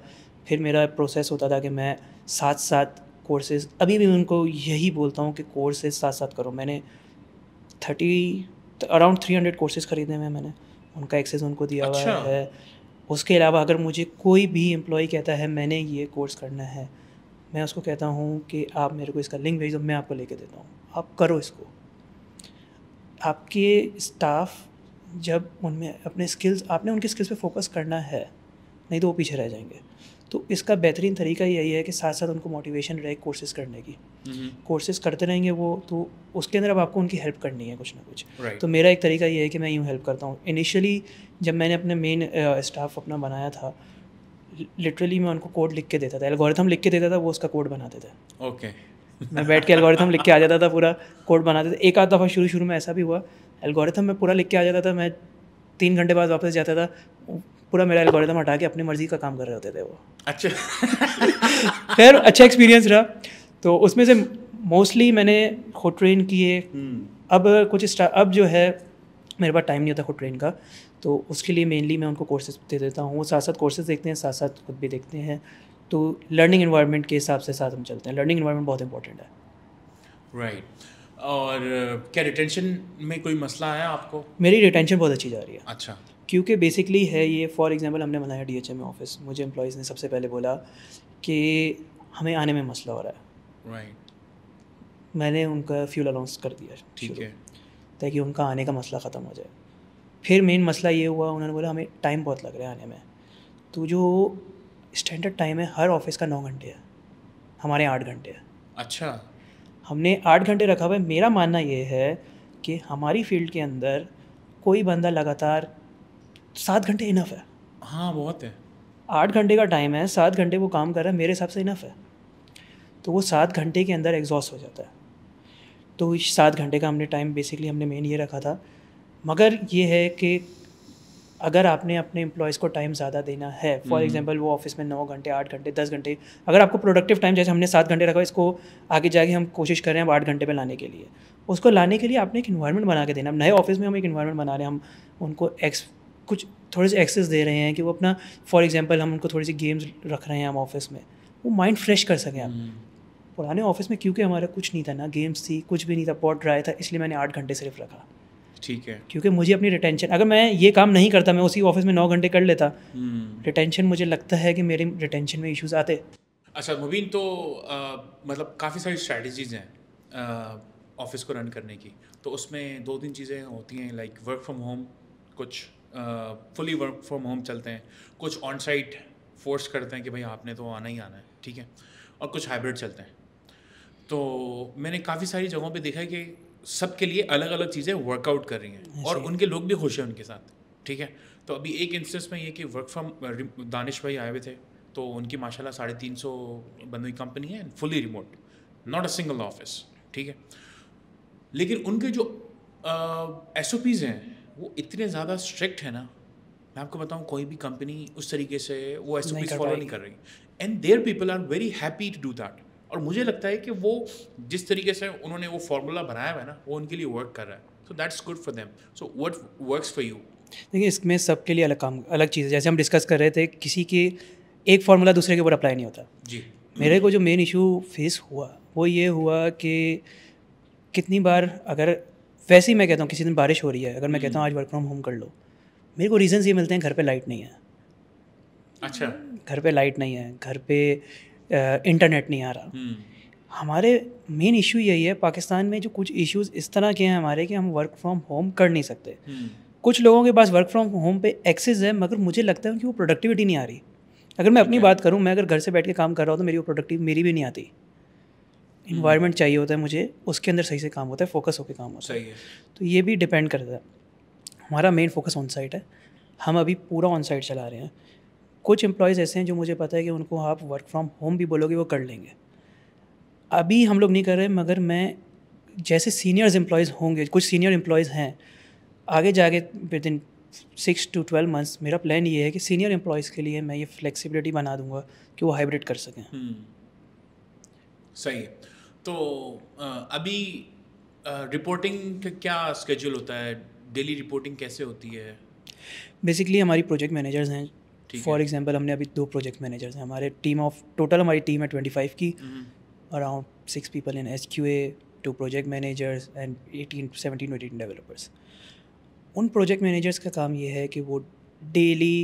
फिर मेरा प्रोसेस होता था कि मैं साथ साथ कोर्सेज अभी भी उनको यही बोलता हूँ कि कोर्सेज साथ साथ करो मैंने thirty around three hundred courses ख़रीदे हुए मैंने उनका एक्सेस उनको दिया अच्छा। हुआ है उसके अलावा अगर मुझे कोई भी एम्प्लॉई कहता है मैंने ये कोर्स करना है मैं उसको कहता हूँ कि आप मेरे को इसका लिंक भेज दो मैं आपको लेके देता हूँ आप करो इसको आपके स्टाफ जब उनमें अपने स्किल्स आपने उनके स्किल्स पे फोकस करना है नहीं तो वो पीछे रह जाएंगे तो इसका बेहतरीन तरीका यही है कि साथ साथ उनको मोटिवेशन रहे कोर्सेज करने की कोर्सेज करते रहेंगे वो तो उसके अंदर अब आपको उनकी हेल्प करनी है कुछ ना कुछ right. तो मेरा एक तरीका ये है कि मैं यूँ हेल्प करता हूँ इनिशियली जब मैंने अपने मेन स्टाफ अपना बनाया था लिटरली मैं उनको कोड लिख के देता था एल्गोरिथम लिख के देता था वो उसका कोड बनाते थे ओके मैं बैठ के एल्गोरिथम लिख के आ जाता था पूरा कोड बनाते थे एक आध दफ़ा शुरू शुरू में ऐसा भी हुआ एल्गोरिथम में पूरा लिख के आ जाता था मैं तीन घंटे बाद वापस जाता था पूरा मेरा एल्गोरिथम हटा के अपनी मर्जी का काम कर रहे होते थे वो अच्छा खैर अच्छा एक्सपीरियंस रहा तो उसमें से मोस्टली मैंने खुद ट्रेन किए हम्म। अब कुछ अब जो है मेरे पास टाइम नहीं होता खुद ट्रेन का तो उसके लिए मेनली मैं उनको कोर्सेज दे देता हूँ वो साथ साथ कोर्सेज देखते हैं साथ साथ खुद भी देखते हैं तो लर्निंग इन्वायरमेंट के हिसाब से साथ हम चलते हैं लर्निंग इन्वायरमेंट बहुत इंपॉर्टेंट है राइट right. और uh, क्या रिटेंशन में कोई मसला आया आपको मेरी रिटेंशन बहुत अच्छी जा रही है अच्छा क्योंकि बेसिकली है ये फॉर एग्ज़ाम्पल हमने बनाया डी में ऑफिस मुझे एम्प्लॉयज़ ने सबसे पहले बोला कि हमें आने में मसला हो रहा है राइट right. मैंने उनका फ्यूल अलाउंस कर दिया ठीक है ताकि उनका आने का मसला ख़त्म हो जाए फिर मेन मसला ये हुआ उन्होंने बोला हमें टाइम बहुत लग रहा है आने में तो जो स्टैंडर्ड टाइम है हर ऑफिस का नौ घंटे है हमारे आठ घंटे है अच्छा हमने आठ घंटे रखा हुआ है मेरा मानना ये है कि हमारी फील्ड के अंदर कोई बंदा लगातार सात घंटे इनफ है हाँ बहुत है आठ घंटे का टाइम है सात घंटे वो काम कर रहा है मेरे हिसाब से इनफ है तो वो सात घंटे के अंदर एग्जॉस्ट हो जाता है तो इस सात घंटे का हमने टाइम बेसिकली हमने मेन ये रखा था मगर ये है कि अगर आपने अपने एम्प्लॉयज़ को टाइम ज़्यादा देना है फॉर एग्जाम्पल हम्म। वो ऑफिस में नौ घंटे आठ घंटे दस घंटे अगर आपको प्रोडक्टिव टाइम जैसे हमने सात घंटे रखा इसको आगे जाके हम कोशिश कर रहे हैं आठ घंटे पे लाने के लिए उसको लाने के लिए आपने एक इन्वायरमेंट बना के देना नए ऑफिस में हम एक इन्वायरमेंट बना रहे हैं हम उनको एक्स कुछ थोड़े से एक्सेस दे रहे हैं कि वो अपना फॉर एग्जाम्पल हम उनको थोड़ी सी गेम्स रख रहे हैं हम ऑफिस में वो माइंड फ्रेश कर सकें आप हम्म। पुराने ऑफिस में क्योंकि हमारा कुछ नहीं था ना गेम्स थी कुछ भी नहीं था पॉट ड्राई था इसलिए मैंने आठ घंटे सिर्फ रखा ठीक है क्योंकि मुझे अपनी रिटेंशन अगर मैं ये काम नहीं करता मैं उसी ऑफिस में नौ घंटे कर लेता रिटेंशन हम्म। मुझे लगता है कि मेरे रिटेंशन में इश्यूज आते अच्छा मुबीन तो आ, मतलब काफ़ी सारी स्ट्रैटेजीज हैं ऑफिस को रन करने की तो उसमें दो तीन चीज़ें होती हैं लाइक वर्क फ्रॉम होम कुछ फुली वर्क फ्रॉम होम चलते हैं कुछ ऑन साइट फोर्स करते हैं कि भाई आपने तो आना ही आना है ठीक है और कुछ हाइब्रिड चलते हैं तो मैंने काफ़ी सारी जगहों पे देखा है कि सबके लिए अलग अलग चीज़ें वर्कआउट कर रही हैं और उनके लोग भी खुश हैं उनके साथ ठीक है तो अभी एक इंस्टेंस में ये कि वर्क फ्रॉम दानिश भाई आए हुए थे तो उनकी माशाल्लाह साढ़े तीन सौ हुई कंपनी है and fully remote not a single office ठीक है लेकिन उनके जो एस ओ पीज़ हैं वो इतने ज़्यादा स्ट्रिक्ट है ना मैं आपको बताऊँ कोई भी कंपनी उस तरीके से वो एस फॉलो नहीं कर रही and their people are very happy to do that और मुझे लगता है कि वो जिस तरीके से उन्होंने वो फॉर्मूला बनाया हुआ है ना वो उनके लिए वर्क कर रहा है so that's good for them so what works for you देखिए इसमें सबके लिए अलग काम अलग चीज़ है जैसे हम डिस्कस कर रहे थे किसी के एक फार्मूला दूसरे के ऊपर अप्लाई नहीं होता जी मेरे को जो मेन इशू फेस हुआ वो ये हुआ कि कितनी बार अगर वैसे ही मैं कहता हूँ किसी दिन बारिश हो रही है अगर मैं कहता हूँ हम्म। आज वर्क फ्रॉम होम कर लो मेरे को रीज़न्स ये मिलते हैं घर पे लाइट नहीं है अच्छा घर पे लाइट नहीं है घर पे इंटरनेट नहीं आ रहा हम्म। हमारे मेन इशू यही है पाकिस्तान में जो कुछ इश्यूज इस तरह के हैं हमारे कि हम वर्क फ्रॉम होम कर नहीं सकते हम्म। कुछ लोगों के पास वर्क फ्रॉम होम पे एक्सेस है मगर मुझे लगता है उनकी वो प्रोडक्टिविटी नहीं आ रही अगर मैं अपनी बात करूँ मैं अगर घर से बैठ के काम कर रहा हूँ तो मेरी वो प्रोडक्टिव मेरी भी नहीं आती इन्वायरमेंट हम्म। चाहिए होता है मुझे उसके अंदर सही से काम होता है फोकस होकर काम होता है तो ये भी डिपेंड करता है हमारा मेन फोकस ऑन साइट है हम अभी पूरा ऑन साइट चला रहे हैं कुछ एम्प्लॉयज़ ऐसे हैं जो मुझे पता है कि उनको आप वर्क फ्रॉम होम भी बोलोगे वो कर लेंगे अभी हम लोग नहीं कर रहे मगर मैं जैसे सीनियर्स एम्प्लॉयज़ होंगे कुछ सीनियर एम्प्लॉयज़ हैं आगे जाके within six to twelve months मेरा प्लान ये है कि सीनियर एम्प्लॉयज़ के लिए मैं ये फ्लेक्सिबिलिटी बना दूंगा कि वो हाइब्रिड कर सकें हम्म। सही है तो अभी रिपोर्टिंग का क्या स्केड्यूल होता है डेली रिपोर्टिंग कैसे होती है बेसिकली हमारी प्रोजेक्ट मैनेजर्स हैं फॉर एग्जाम्पल हमने अभी दो प्रोजेक्ट मैनेजर्स हैं हमारे टीम ऑफ टोटल हमारी टीम है ट्वेंटी फाइव की around six people in H Q a two project managers and eighteen seventeen eighteen developers उन प्रोजेक्ट मैनेजर्स का काम ये है कि वो डेली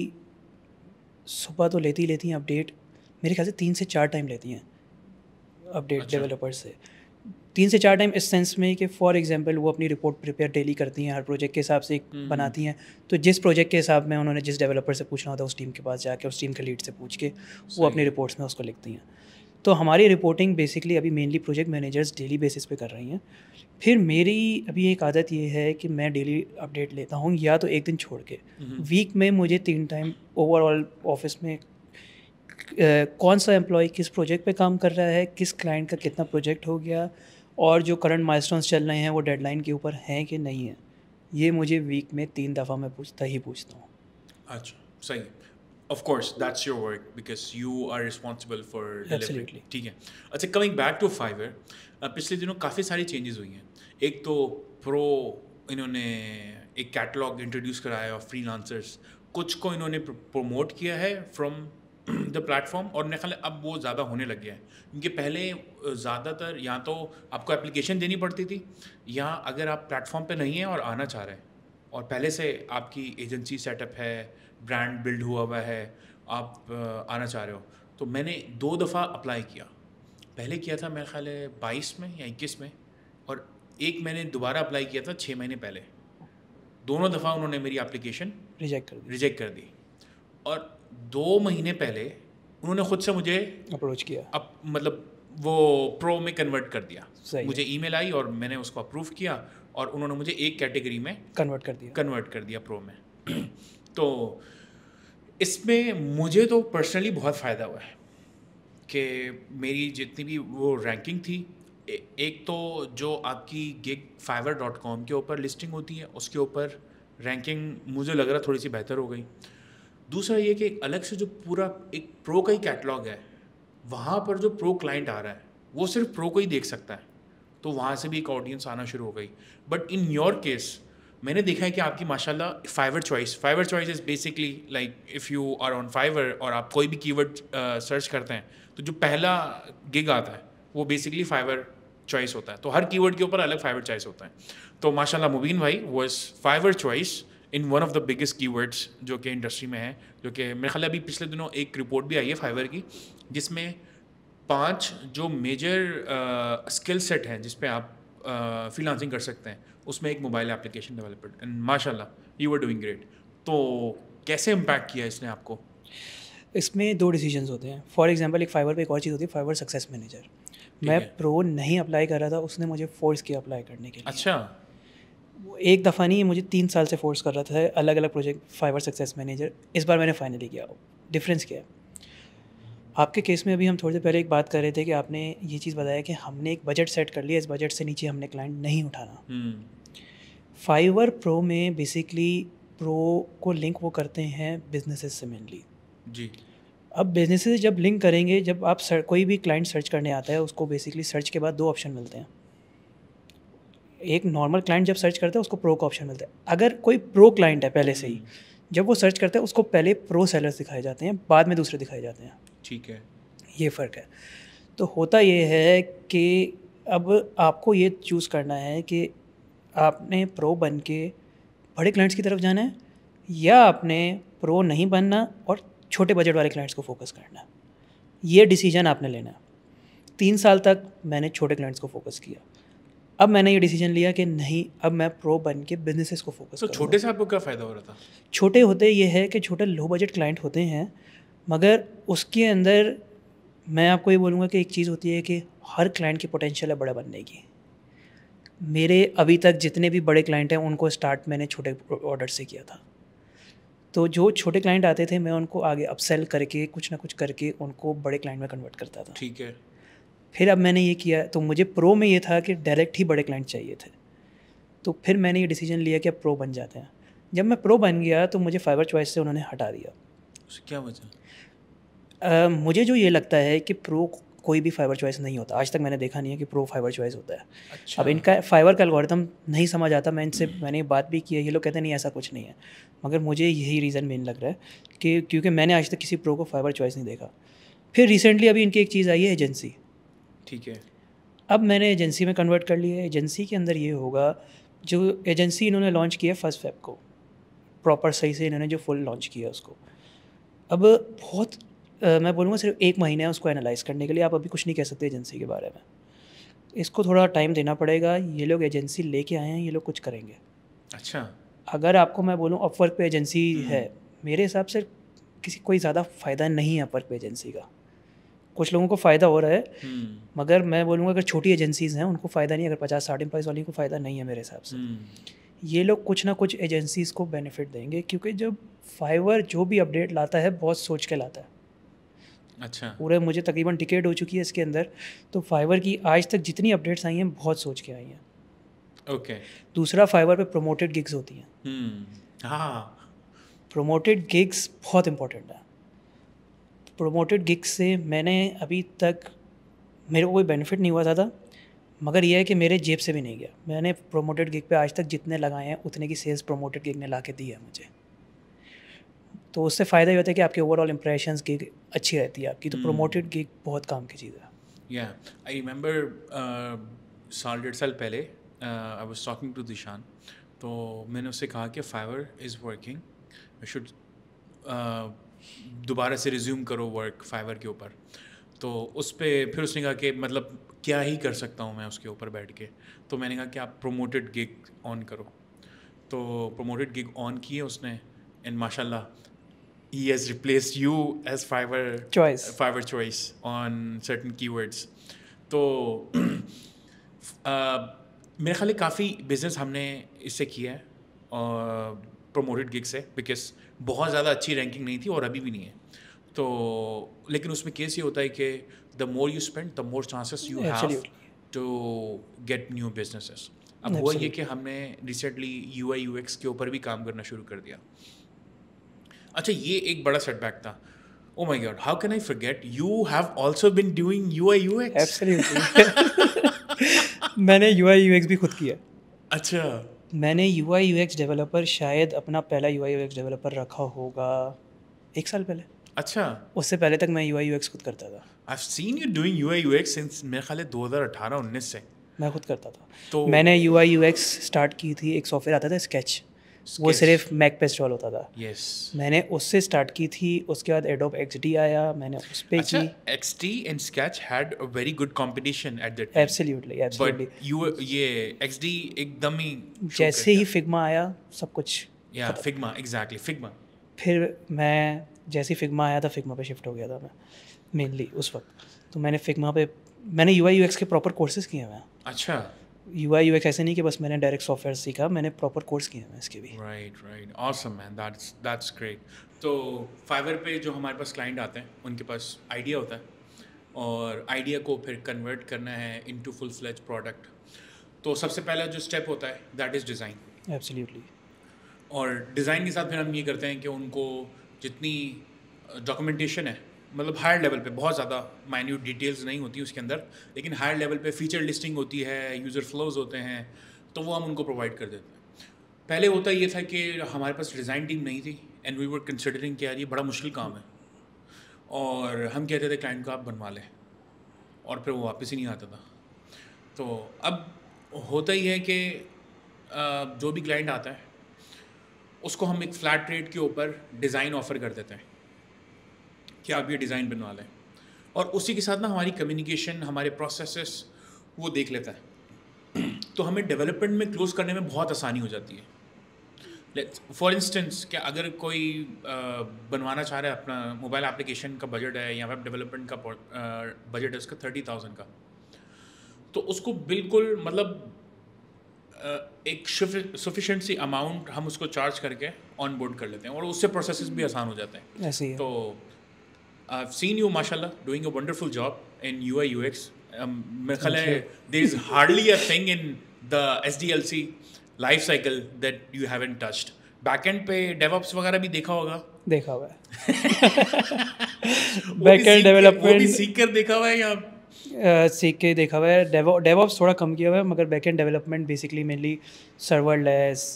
सुबह तो लेती ही लेती हैं अपडेट मेरे ख्याल से तीन से चार टाइम लेती हैं अपडेट अच्छा। डेवलपर से तीन से चार टाइम इस सेंस में कि फॉर एग्जांपल वो अपनी रिपोर्ट प्रिपेयर डेली करती हैं हर प्रोजेक्ट के हिसाब से एक हम्म, बनाती हम्म। हैं तो जिस प्रोजेक्ट के हिसाब में उन्होंने जिस डेवलपर से पूछना होता है उस टीम के पास जाके उस टीम के लीड से पूछ के वो अपनी रिपोर्ट्स में उसको लिखती हैं तो हमारी रिपोर्टिंग बेसिकली अभी mainly project managers daily basis पे कर रही हैं फिर मेरी अभी एक आदत ये है कि मैं डेली अपडेट लेता हूँ या तो एक दिन छोड़ के वीक हम्म। में मुझे तीन टाइम ओवरऑल ऑफिस में कौन सा एम्प्लॉय किस प्रोजेक्ट पे काम कर रहा है किस क्लाइंट का कितना प्रोजेक्ट हो गया और जो करंट माइलस्टोन्स चल रहे हैं वो डेडलाइन के ऊपर हैं कि नहीं है ये मुझे वीक में तीन दफ़ा मैं पूछता ही पूछता हूँ अच्छा सही of course that's your work because you are responsible for delivery ठीक है अच्छा कमिंग बैक टू फाइवर पिछले दिनों काफ़ी सारी चेंजेस हुई हैं एक तो प्रो इन्होंने एक कैटलॉग इंट्रोड्यूस कराया फ्री लांसर्स कुछ को इन्होंने प्रमोट किया है फ्रॉम द प्लेटफॉर्म और मेरे ख्याल अब वो ज़्यादा होने लग गया है क्योंकि पहले ज़्यादातर या तो आपको एप्लीकेशन देनी पड़ती थी या अगर आप प्लेटफॉर्म पे नहीं हैं और आना चाह रहे हैं और पहले से आपकी एजेंसी सेटअप है ब्रांड बिल्ड हुआ हुआ है आप आना चाह रहे हो तो मैंने दो दफ़ा अप्लाई किया पहले किया था मेरे ख्याल बाईस में या इक्कीस में और एक मैंने दोबारा अप्लाई किया था छः महीने पहले दोनों दफ़ा उन्होंने मेरी एप्लीकेशन रिजेक्ट कर रिजेक्ट कर दी और दो महीने पहले उन्होंने खुद से मुझे अप्रोच किया अप, मतलब वो प्रो में कन्वर्ट कर दिया मुझे ईमेल आई और मैंने उसको अप्रूव किया और उन्होंने मुझे एक कैटेगरी में कन्वर्ट कर दिया कन्वर्ट कर दिया प्रो में तो इसमें मुझे तो पर्सनली बहुत फ़ायदा हुआ है कि मेरी जितनी भी वो रैंकिंग थी ए, एक तो जो आपकी गिग फाइवर डॉट कॉम के ऊपर लिस्टिंग होती है उसके ऊपर रैंकिंग मुझे लग रहा थोड़ी सी बेहतर हो गई दूसरा ये कि एक अलग से जो पूरा एक प्रो का ही कैटलॉग है वहाँ पर जो प्रो क्लाइंट आ रहा है वो सिर्फ प्रो को ही देख सकता है तो वहाँ से भी एक ऑडियंस आना शुरू हो गई बट इन योर केस मैंने देखा है कि आपकी माशाल्लाह Fiverr choice Fiverr choice is basically like if you are on Fiverr और आप कोई भी कीवर्ड सर्च करते हैं तो जो पहला गिग आता है वो बेसिकली फाइवर चॉइस होता है तो हर कीवर्ड के ऊपर अलग फाइवर चॉइस होता है तो माशाल्लाह मुबीन भाई वो is Fiverr choice in one of the biggest words जो कि इंडस्ट्री में है जो कि मेरे ख्याल अभी पिछले दिनों एक रिपोर्ट भी आई है फाइवर की जिसमें पांच जो मेजर स्किल सेट हैं जिसपे आप फिलानसिंग uh, कर सकते हैं उसमें एक मोबाइल एप्लीकेशन डेवलपर एंड माशाल्लाह यू आर डूइंग ग्रेट तो कैसे इम्पैक्ट किया इसने आपको इसमें दो डिसीजंस होते हैं फॉर एग्जांपल एक फाइवर पे एक और चीज़ होती है फाइवर सक्सेस मैनेजर मैं प्रो नहीं अप्लाई कर रहा था उसने मुझे फोर्स किया अप्लाई करने के लिए अच्छा एक दफ़ा नहीं मुझे तीन साल से फोर्स कर रहा था अलग अलग प्रोजेक्ट फाइवर सक्सेस मैनेजर इस बार मैंने फाइनली किया डिफरेंस क्या है आपके केस में अभी हम थोड़ी देर पहले एक बात कर रहे थे कि आपने ये चीज़ बताया कि हमने एक बजट सेट कर लिया इस बजट से नीचे हमने क्लाइंट नहीं उठाना फाइवर हम्म। प्रो में बेसिकली प्रो को लिंक वो करते हैं बिजनेसेस से मेनली जी अब बिजनेसेस जब लिंक करेंगे जब आप सर, कोई भी क्लाइंट सर्च करने आता है उसको बेसिकली सर्च के बाद दो ऑप्शन मिलते हैं एक नॉर्मल क्लाइंट जब सर्च करता है उसको प्रो का ऑप्शन मिलता है अगर कोई प्रो क्लाइंट है पहले से ही जब वो सर्च करता है उसको पहले प्रो सेलर्स दिखाए जाते हैं बाद में दूसरे दिखाए जाते हैं ठीक है ये फ़र्क है तो होता ये है कि अब आपको ये चूज़ करना है कि आपने प्रो बन के बड़े क्लाइंट्स की तरफ जाना है या आपने प्रो नहीं बनना और छोटे बजट वाले क्लाइंट्स को फोकस करना है ये डिसीजन आपने लेना है तीन साल तक मैंने छोटे क्लाइंट्स को फोकस किया अब मैंने ये डिसीजन लिया कि नहीं अब मैं प्रो बन के बिजनेसेस को फोकस तो छोटे से आपको क्या फ़ायदा हो रहा था छोटे होते ये है कि छोटे लो बजट क्लाइंट होते हैं मगर उसके अंदर मैं आपको ये बोलूँगा कि एक चीज़ होती है कि हर क्लाइंट की पोटेंशियल है बड़ा बनने की मेरे अभी तक जितने भी बड़े क्लाइंट हैं उनको स्टार्ट मैंने छोटे ऑर्डर से किया था तो जो छोटे क्लाइंट आते थे मैं उनको आगे अपसेल करके कुछ ना कुछ करके उनको बड़े क्लाइंट में कन्वर्ट करता था ठीक है फिर अब मैंने ये किया तो मुझे प्रो में ये था कि डायरेक्ट ही बड़े क्लाइंट चाहिए थे तो फिर मैंने ये डिसीजन लिया कि अब प्रो बन जाते हैं जब मैं प्रो बन गया तो मुझे फाइबर चॉइस से उन्होंने हटा दिया क्या वजह मुझे जो ये लगता है कि प्रो कोई भी फाइबर चॉइस नहीं होता आज तक मैंने देखा नहीं है कि प्रो फाइबर चॉइस होता है अच्छा। अब इनका फाइबर का एल्गोरिथम नहीं समझ आता मैं इनसे मैंने बात भी की है ये लोग कहते नहीं ऐसा कुछ नहीं है मगर मुझे यही रीज़न मेन लग रहा है कि क्योंकि मैंने आज तक किसी प्रो को फाइबर चॉइस नहीं देखा फिर रिसेंटली अभी इनकी एक चीज़ आई है एजेंसी ठीक है अब मैंने एजेंसी में कन्वर्ट कर लिया है एजेंसी के अंदर ये होगा जो एजेंसी इन्होंने लॉन्च किया फर्स्ट फेब को प्रॉपर सही से इन्होंने जो फुल लॉन्च किया उसको अब बहुत आ, मैं बोलूँगा सिर्फ एक महीना है उसको एनालाइज़ करने के लिए आप अभी कुछ नहीं कह सकते एजेंसी के बारे में इसको थोड़ा टाइम देना पड़ेगा ये लोग एजेंसी लेके आए हैं ये लोग कुछ करेंगे अच्छा अगर आपको मैं बोलूँ अपवर्क पे एजेंसी हम्म। है मेरे हिसाब से किसी कोई ज़्यादा फ़ायदा नहीं है अपवर्क पे एजेंसी का कुछ लोगों को फ़ायदा हो रहा है हम्म। मगर मैं बोलूँगा अगर छोटी एजेंसीज़ हैं उनको फ़ायदा नहीं अगर पचास साठ एम्प्लॉइज़ वाली को फ़ायदा नहीं है मेरे हिसाब से हम्म। ये लोग कुछ ना कुछ एजेंसीज़ को बेनिफिट देंगे क्योंकि जब फाइवर जो भी अपडेट लाता है बहुत सोच के लाता है अच्छा पूरे मुझे तकरीबन टिकेट हो चुकी है इसके अंदर तो फाइवर की आज तक जितनी अपडेट्स आई हैं बहुत सोच के आई हैं ओके दूसरा फाइवर पे प्रोमोटेड गिग्स होती हैं हम्म। हाँ प्रोमोटेड गिग्स बहुत इंपॉर्टेंट है प्रोमोटेड गिग से मैंने अभी तक मेरे को कोई बेनिफिट नहीं हुआ था मगर यह है कि मेरे जेब से भी नहीं गया मैंने प्रोमोटेड गिग पे आज तक जितने लगाए हैं उतने की सेल्स प्रोमोटेड गिग ने ला के दी है मुझे तो उससे फ़ायदा ये होता है कि आपके ओवरऑल इम्प्रेशन गिग अच्छी रहती है आपकी तो प्रोमोटेड हम्म। गिग बहुत काम की चीज़ है या आई रिमेंबर साल डेढ़ साल पहले I was talking to Dishan तो मैंने उससे कहा कि फाइवर इज़ वर्किंग शुड दोबारा से रिज्यूम करो वर्क फाइवर के ऊपर तो उस पर फिर उसने कहा कि मतलब क्या ही कर सकता हूँ मैं उसके ऊपर बैठ के तो मैंने कहा कि आप प्रोमोटेड गिग ऑन करो तो प्रोमोटेड गिग ऑन किए उसने एंड माशाल्लाह he has replace you as Fiverr choice Fiverr choice on certain keywords तो uh, मेरे ख्याल काफ़ी बिजनेस हमने इससे किया है प्रोमोटेड uh, गिग से बिकॉज बहुत ज़्यादा अच्छी रैंकिंग नहीं थी और अभी भी नहीं है तो लेकिन उसमें केस ये होता है कि the more you spend the more chances you have to get new businesses अब हुआ ये कि हमने recently U I U X के ऊपर भी काम करना शुरू कर दिया अच्छा ये एक बड़ा सेटबैक था oh God how can I forget you have have also doing U I U X मैंने यू एक्स भी खुद किया अच्छा मैंने U I U X developer शायद अपना पहला U I U X developer रखा होगा एक साल पहले अच्छा उससे पहले तक मैं यू आई यू एक्स खुद करता था you doing U I U X since मेरे ख्याल हज़ार अठारह उन्नीस से मैं खुद करता था तो मैंने U I U X start की थी एक सॉफ्टवेयर आता था स्केच वो सिर्फ मैक पे इंस्टॉल होता था यस मैंने उससे स्टार्ट की थी उसके बाद एडोब एक्स डी आया मैंने उस पर अच्छा, की X D and Sketch had a very good competition at that absolutely absolutely you ये एक्स डी एकदम ही जैसे ही फिग्मा आया सब कुछ या फिग्मा एग्जैक्टली फिग्मा फिर मैं जैसे ही फिग्मा आया था फिग्मा पे शिफ्ट हो गया था मैं मेनली उस वक्त तो मैंने फिग्मा पे मैंने यू आई यू एक्स के प्रॉपर कोर्सेज किए हुए हैं अच्छा यू आई यू एक्स ऐसे नहीं कि बस मैंने डायरेक्ट सॉफ्टवेयर सीखा मैंने प्रॉपर कोर्स किए हैं इसके भी right right awesome man that's that's great तो फाइवर पे जो हमारे पास क्लाइंट आते हैं उनके पास आइडिया होता है और आइडिया को फिर कन्वर्ट करना है into full fledge product तो सबसे पहला जो स्टेप होता है दैट इज़ डिज़ाइन एब्सोल्युटली और डिज़ाइन के साथ फिर हम ये करते हैं कि उनको जितनी डॉक्यूमेंटेशन uh, है मतलब हायर लेवल पे बहुत ज़्यादा माइन्यूट डिटेल्स नहीं होती उसके अंदर लेकिन हायर लेवल पे फीचर लिस्टिंग होती है यूज़र फ्लोज होते हैं तो वो हम उनको प्रोवाइड कर देते हैं पहले होता ये था कि हमारे पास डिज़ाइन टीम नहीं थी एंड वी वर कंसिडरिंग कि यार ये बड़ा मुश्किल काम है और हम कहते थे क्लाइंट को आप बनवा लें और फिर वो वापस ही नहीं आता था तो अब होता ही है कि जो भी क्लाइंट आता है उसको हम एक फ़्लैट रेट के ऊपर डिज़ाइन ऑफ़र कर देते हैं कि आप ये डिज़ाइन बनवा लें और उसी के साथ ना हमारी कम्युनिकेशन हमारे प्रोसेसेस वो देख लेता है तो हमें डेवलपमेंट में क्लोज़ करने में बहुत आसानी हो जाती है फॉर इंस्टेंस क्या अगर कोई बनवाना चाह रहा है अपना मोबाइल एप्लीकेशन का बजट है या वेब डेवलपमेंट का बजट है उसका थर्टी थाउजेंड का तो उसको बिल्कुल मतलब एक सफिशेंसी अमाउंट हम उसको चार्ज करके ऑन बोर्ड कर लेते हैं और उससे प्रोसेस भी आसान हो जाते हैं ऐसे ही तो आई सीन यू माशाला doing a wonderful job in U I U X मेरे ख्याल है there is hardly a thing in the S D L C life cycle that you have in back end पे DevOps वगैरह भी देखा होगा देखा हुआ है बैक एंड डेवलपमेंट सीख कर देखा हुआ है या सीख के देखा हुआ है डेवॉप्स थोड़ा कम किया हुआ है मगर back development basically mainly serverless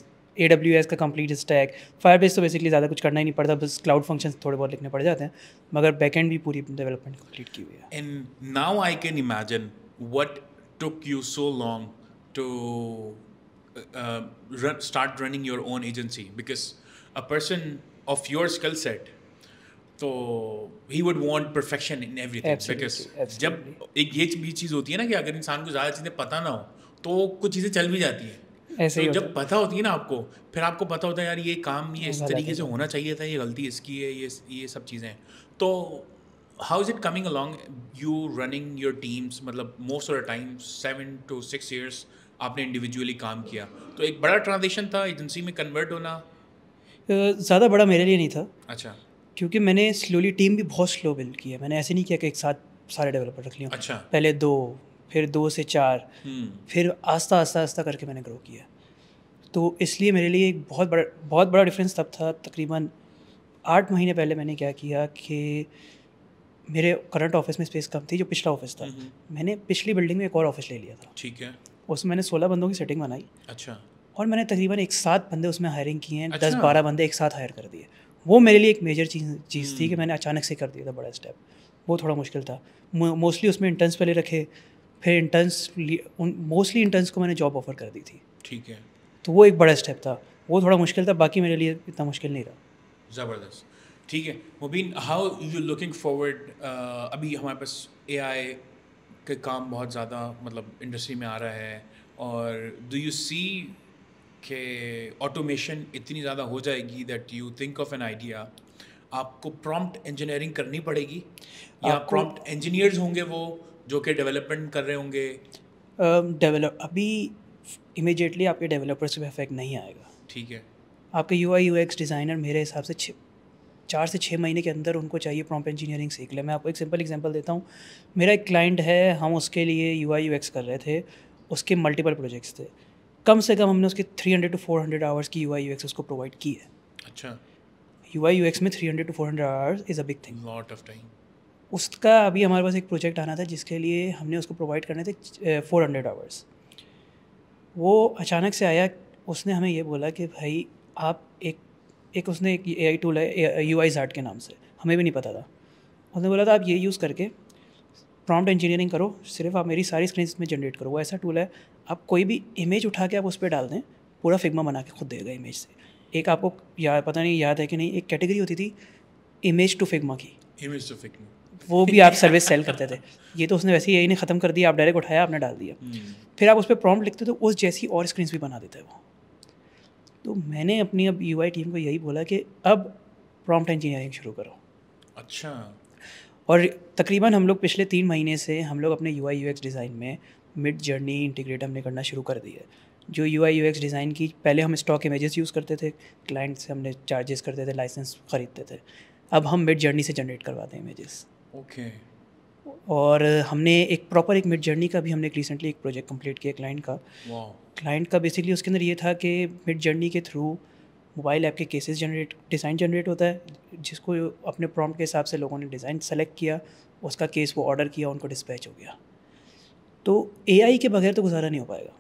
A W S का कंप्लीट स्टैक फायर बेस तो बेसिकली ज़्यादा कुछ करना ही नहीं पड़ता बस क्लाउड फंक्शन थोड़े बहुत लिखने पड़ जाते हैं मगर बैकेंड भी पूरी डेवलपमेंट कंप्लीट की हुई है and now I can imagine what took you so long to start running your own agency because a person of your skill set तो he would want perfection in every because जब एक ये भी चीज़ होती है ना कि अगर इंसान को ज़्यादा चीज़ें पता ना हो तो कुछ चीज़ें चल भी जाती हैं ऐसे तो जब पता होती है ना आपको फिर आपको पता होता है यार ये काम ये इस तरीके से होना चाहिए था ये गलती इसकी है ये ये सब चीज़ें तो how is it coming along you running your teams मतलब most of the time seven to six years आपने इंडिविजुअली काम किया तो एक बड़ा ट्रांजेक्शन था एजेंसी में कन्वर्ट होना ज़्यादा बड़ा मेरे लिए नहीं था अच्छा क्योंकि मैंने स्लोली टीम भी बहुत स्लो बिल्ड की है मैंने ऐसे नहीं किया कि एक साथ सारे डेवलपर रख लिया अच्छा पहले दो फिर दो से चार हम्म। फिर आस्ता आस्ता आस्ता करके मैंने ग्रो किया तो इसलिए मेरे लिए एक बहुत बड़ा बहुत बड़ा डिफरेंस तब था तकरीबन आठ महीने पहले मैंने क्या किया कि मेरे करंट ऑफिस में स्पेस कम थी जो पिछला ऑफिस था हम्म। मैंने पिछली बिल्डिंग में एक और ऑफिस ले लिया था ठीक है उसमें मैंने सोलह बंदों की सेटिंग बनाई अच्छा और मैंने तकरीबन एक साथ बंदे उसमें हायरिंग किए हैं अच्छा। दस बारह बंदे एक साथ हायर कर दिए वो मेरे लिए एक मेजर चीज़ चीज़ थी हम्म। कि मैंने अचानक से कर दिया था बड़ा स्टेप वो थोड़ा मुश्किल था मोस्टली उसमें इंटर्न्स पहले रखे फिर इंटर्नस मोस्टली इंटर्नस को मैंने जॉब ऑफर कर दी थी ठीक है तो वो एक बड़ा स्टेप था वो थोड़ा मुश्किल था बाकी मेरे लिए इतना मुश्किल नहीं रहा ज़बरदस्त ठीक है Mubeen how you looking forward अभी हमारे पास ए आई के काम बहुत ज़्यादा मतलब इंडस्ट्री में आ रहा है और डू यू सी के ऑटोमेशन इतनी ज़्यादा हो जाएगी that you think of an idea आपको प्रॉम्प्ट इंजीनियरिंग करनी पड़ेगी या प्रॉम्प्ट इंजीनियर्स होंगे वो जो कि डेवलपमेंट कर रहे होंगे डेवलप uh, अभी इमिजिएटली आपके डेवलपर्स पे इफेक्ट नहीं आएगा ठीक है आपके U I U X designer मेरे हिसाब से छः चार से छः महीने के अंदर उनको चाहिए प्रॉम्प्ट इंजीनियरिंग सीख ले मैं आपको एक सिंपल एग्जांपल देता हूँ मेरा एक क्लाइंट है हम उसके लिए यू आई यू एक्स कर रहे थे उसके मल्टीपल प्रोजेक्ट्स थे कम से कम हमने उसके three hundred to four hundred hours की यू आई यू एक्स उसको प्रोवाइड की है अच्छा यू आई यू एक्स में three hundred to four hundred hours is a big thing lot of time उसका अभी हमारे पास एक प्रोजेक्ट आना था जिसके लिए हमने उसको प्रोवाइड करने थे फोर हंड्रेड आवर्स वो अचानक से आया उसने हमें ये बोला कि भाई आप एक एक उसने एक ए आई टूल है यू आई जार्ट के नाम से हमें भी नहीं पता था उसने बोला था आप ये यूज़ करके प्रॉम्प्ट इंजीनियरिंग करो सिर्फ आप मेरी सारी स्क्रीन में जनरेट करो वो ऐसा टूल है आप कोई भी इमेज उठा के आप उस पर डाल दें पूरा फिग्मा बना के खुद देगा इमेज से एक आपको याद पता नहीं याद है कि नहीं एक कैटेगरी होती थी इमेज टू फिग्मा की इमेज टू फिग्मा वो भी आप सर्विस सेल करते थे ये तो उसने वैसे ही यही नहीं ख़त्म कर दिया आप डायरेक्ट उठाया आपने डाल दिया हम्म। फिर आप उस पर प्रॉम्प्ट लिखते तो उस जैसी और स्क्रीन भी बना देते वो तो मैंने अपनी अब यू टीम को यही बोला कि अब प्रॉम्प्ट इंजीनियरिंग शुरू करो अच्छा और तकरीबन हम लोग पिछले तीन महीने से हम लोग अपने U I U X design में मिड जर्नी इंटीग्रेट हमने करना शुरू कर दिया जो U I U X design की पहले हम स्टॉक इमेजेस यूज़ करते थे क्लाइंट से हमने चार्जेस करते थे लाइसेंस ख़रीदते थे अब हम मिड जर्नी से जनरेट करवाते हैं इमेजेस ओके और हमने एक प्रॉपर एक मिड जर्नी का भी हमने रिसेंटली एक प्रोजेक्ट कंप्लीट किया क्लाइंट का क्लाइंट का बेसिकली उसके अंदर ये था कि मिड जर्नी के थ्रू मोबाइल ऐप के केसेस जनरेट डिज़ाइन जनरेट होता है जिसको अपने प्रॉम्प्ट के हिसाब से लोगों ने डिज़ाइन सेलेक्ट किया उसका केस वो ऑर्डर किया उनको डिस्पैच हो गया तो ए के बगैर तो गुजारा नहीं हो पाएगा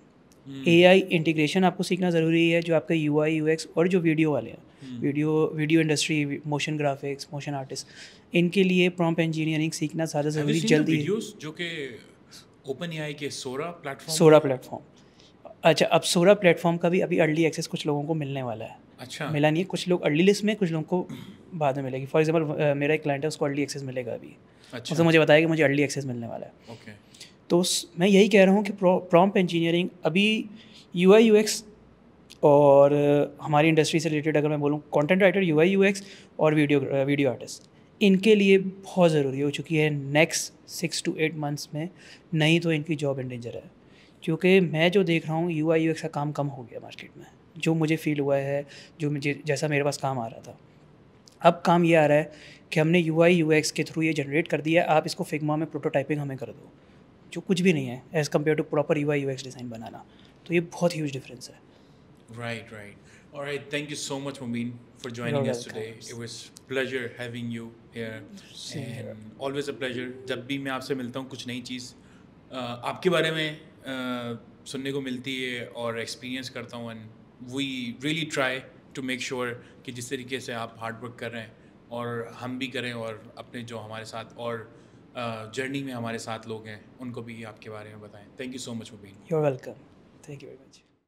ए आई इंटीग्रेशन आपको सीखना ज़रूरी है जो आपका यू आई यू एक्स और जो वीडियो वाले हैं Hmm. Video video industry motion graphics motion artist इनके लिए प्रॉम्प इंजीनियरिंग सीखना ज़्यादा ज़रूरी जल्दी जो कि ओपन एआई के सोरा प्लेटफॉर्म सोरा प्लेटफॉर्म अच्छा अब सोरा प्लेटफॉर्म का भी अभी अर्ली एक्सेस कुछ लोगों को मिलने वाला है अच्छा मिला नहीं है कुछ लोग अर्ली लिस्ट में कुछ लोगों को बाद में मिलेगी फॉर एग्जाम्पल मेरा एक क्लाइंट है उसको अर्ली एक्सेस मिलेगा अभी अच्छा उसने मुझे बताया कि मुझे अर्ली एक्सेस मिलने वाला है ओके तो मैं यही कह रहा हूँ कि प्रॉम्प इंजीनियरिंग अभी यू आई यू एक्स और हमारी इंडस्ट्री से रिलेटेड अगर मैं बोलूँ content writer U I U X और वीडियो वीडियो आर्टिस्ट इनके लिए बहुत ज़रूरी हो चुकी है next six to eight months में नहीं तो इनकी जॉब इन डेंजर है क्योंकि मैं जो देख रहा हूँ यू आई यू एक्स का काम कम हो गया मार्केट में जो मुझे फील हुआ है जो मुझे जैसा मेरे पास काम आ रहा था अब काम ये आ रहा है कि हमने यू आई यू एक्स के थ्रू ये जनरेट कर दिया आप इसको फिगमा में प्रोटोटाइपिंग हमें कर दो जो कुछ भी नहीं है as compare to proper U I U X design बनाना तो ये बहुत ह्यूज डिफरेंस है Right, right. All right. Thank you so much, Mumin, for joining no, us today. Comes. It was pleasure having you here. And always a pleasure. जब भी मैं आपसे मिलता हूँ कुछ नई चीज़ आपके बारे में सुनने को मिलती है और एक्सपीरियंस करता हूँ and we really try to make sure कि जिस तरीके से आप हार्ड वर्क कर रहे हैं और हम भी करें और अपने जो हमारे साथ और जर्नी में हमारे साथ लोग हैं उनको भी आपके बारे में बताएं thank you so much Mubeen you welcome thank you very much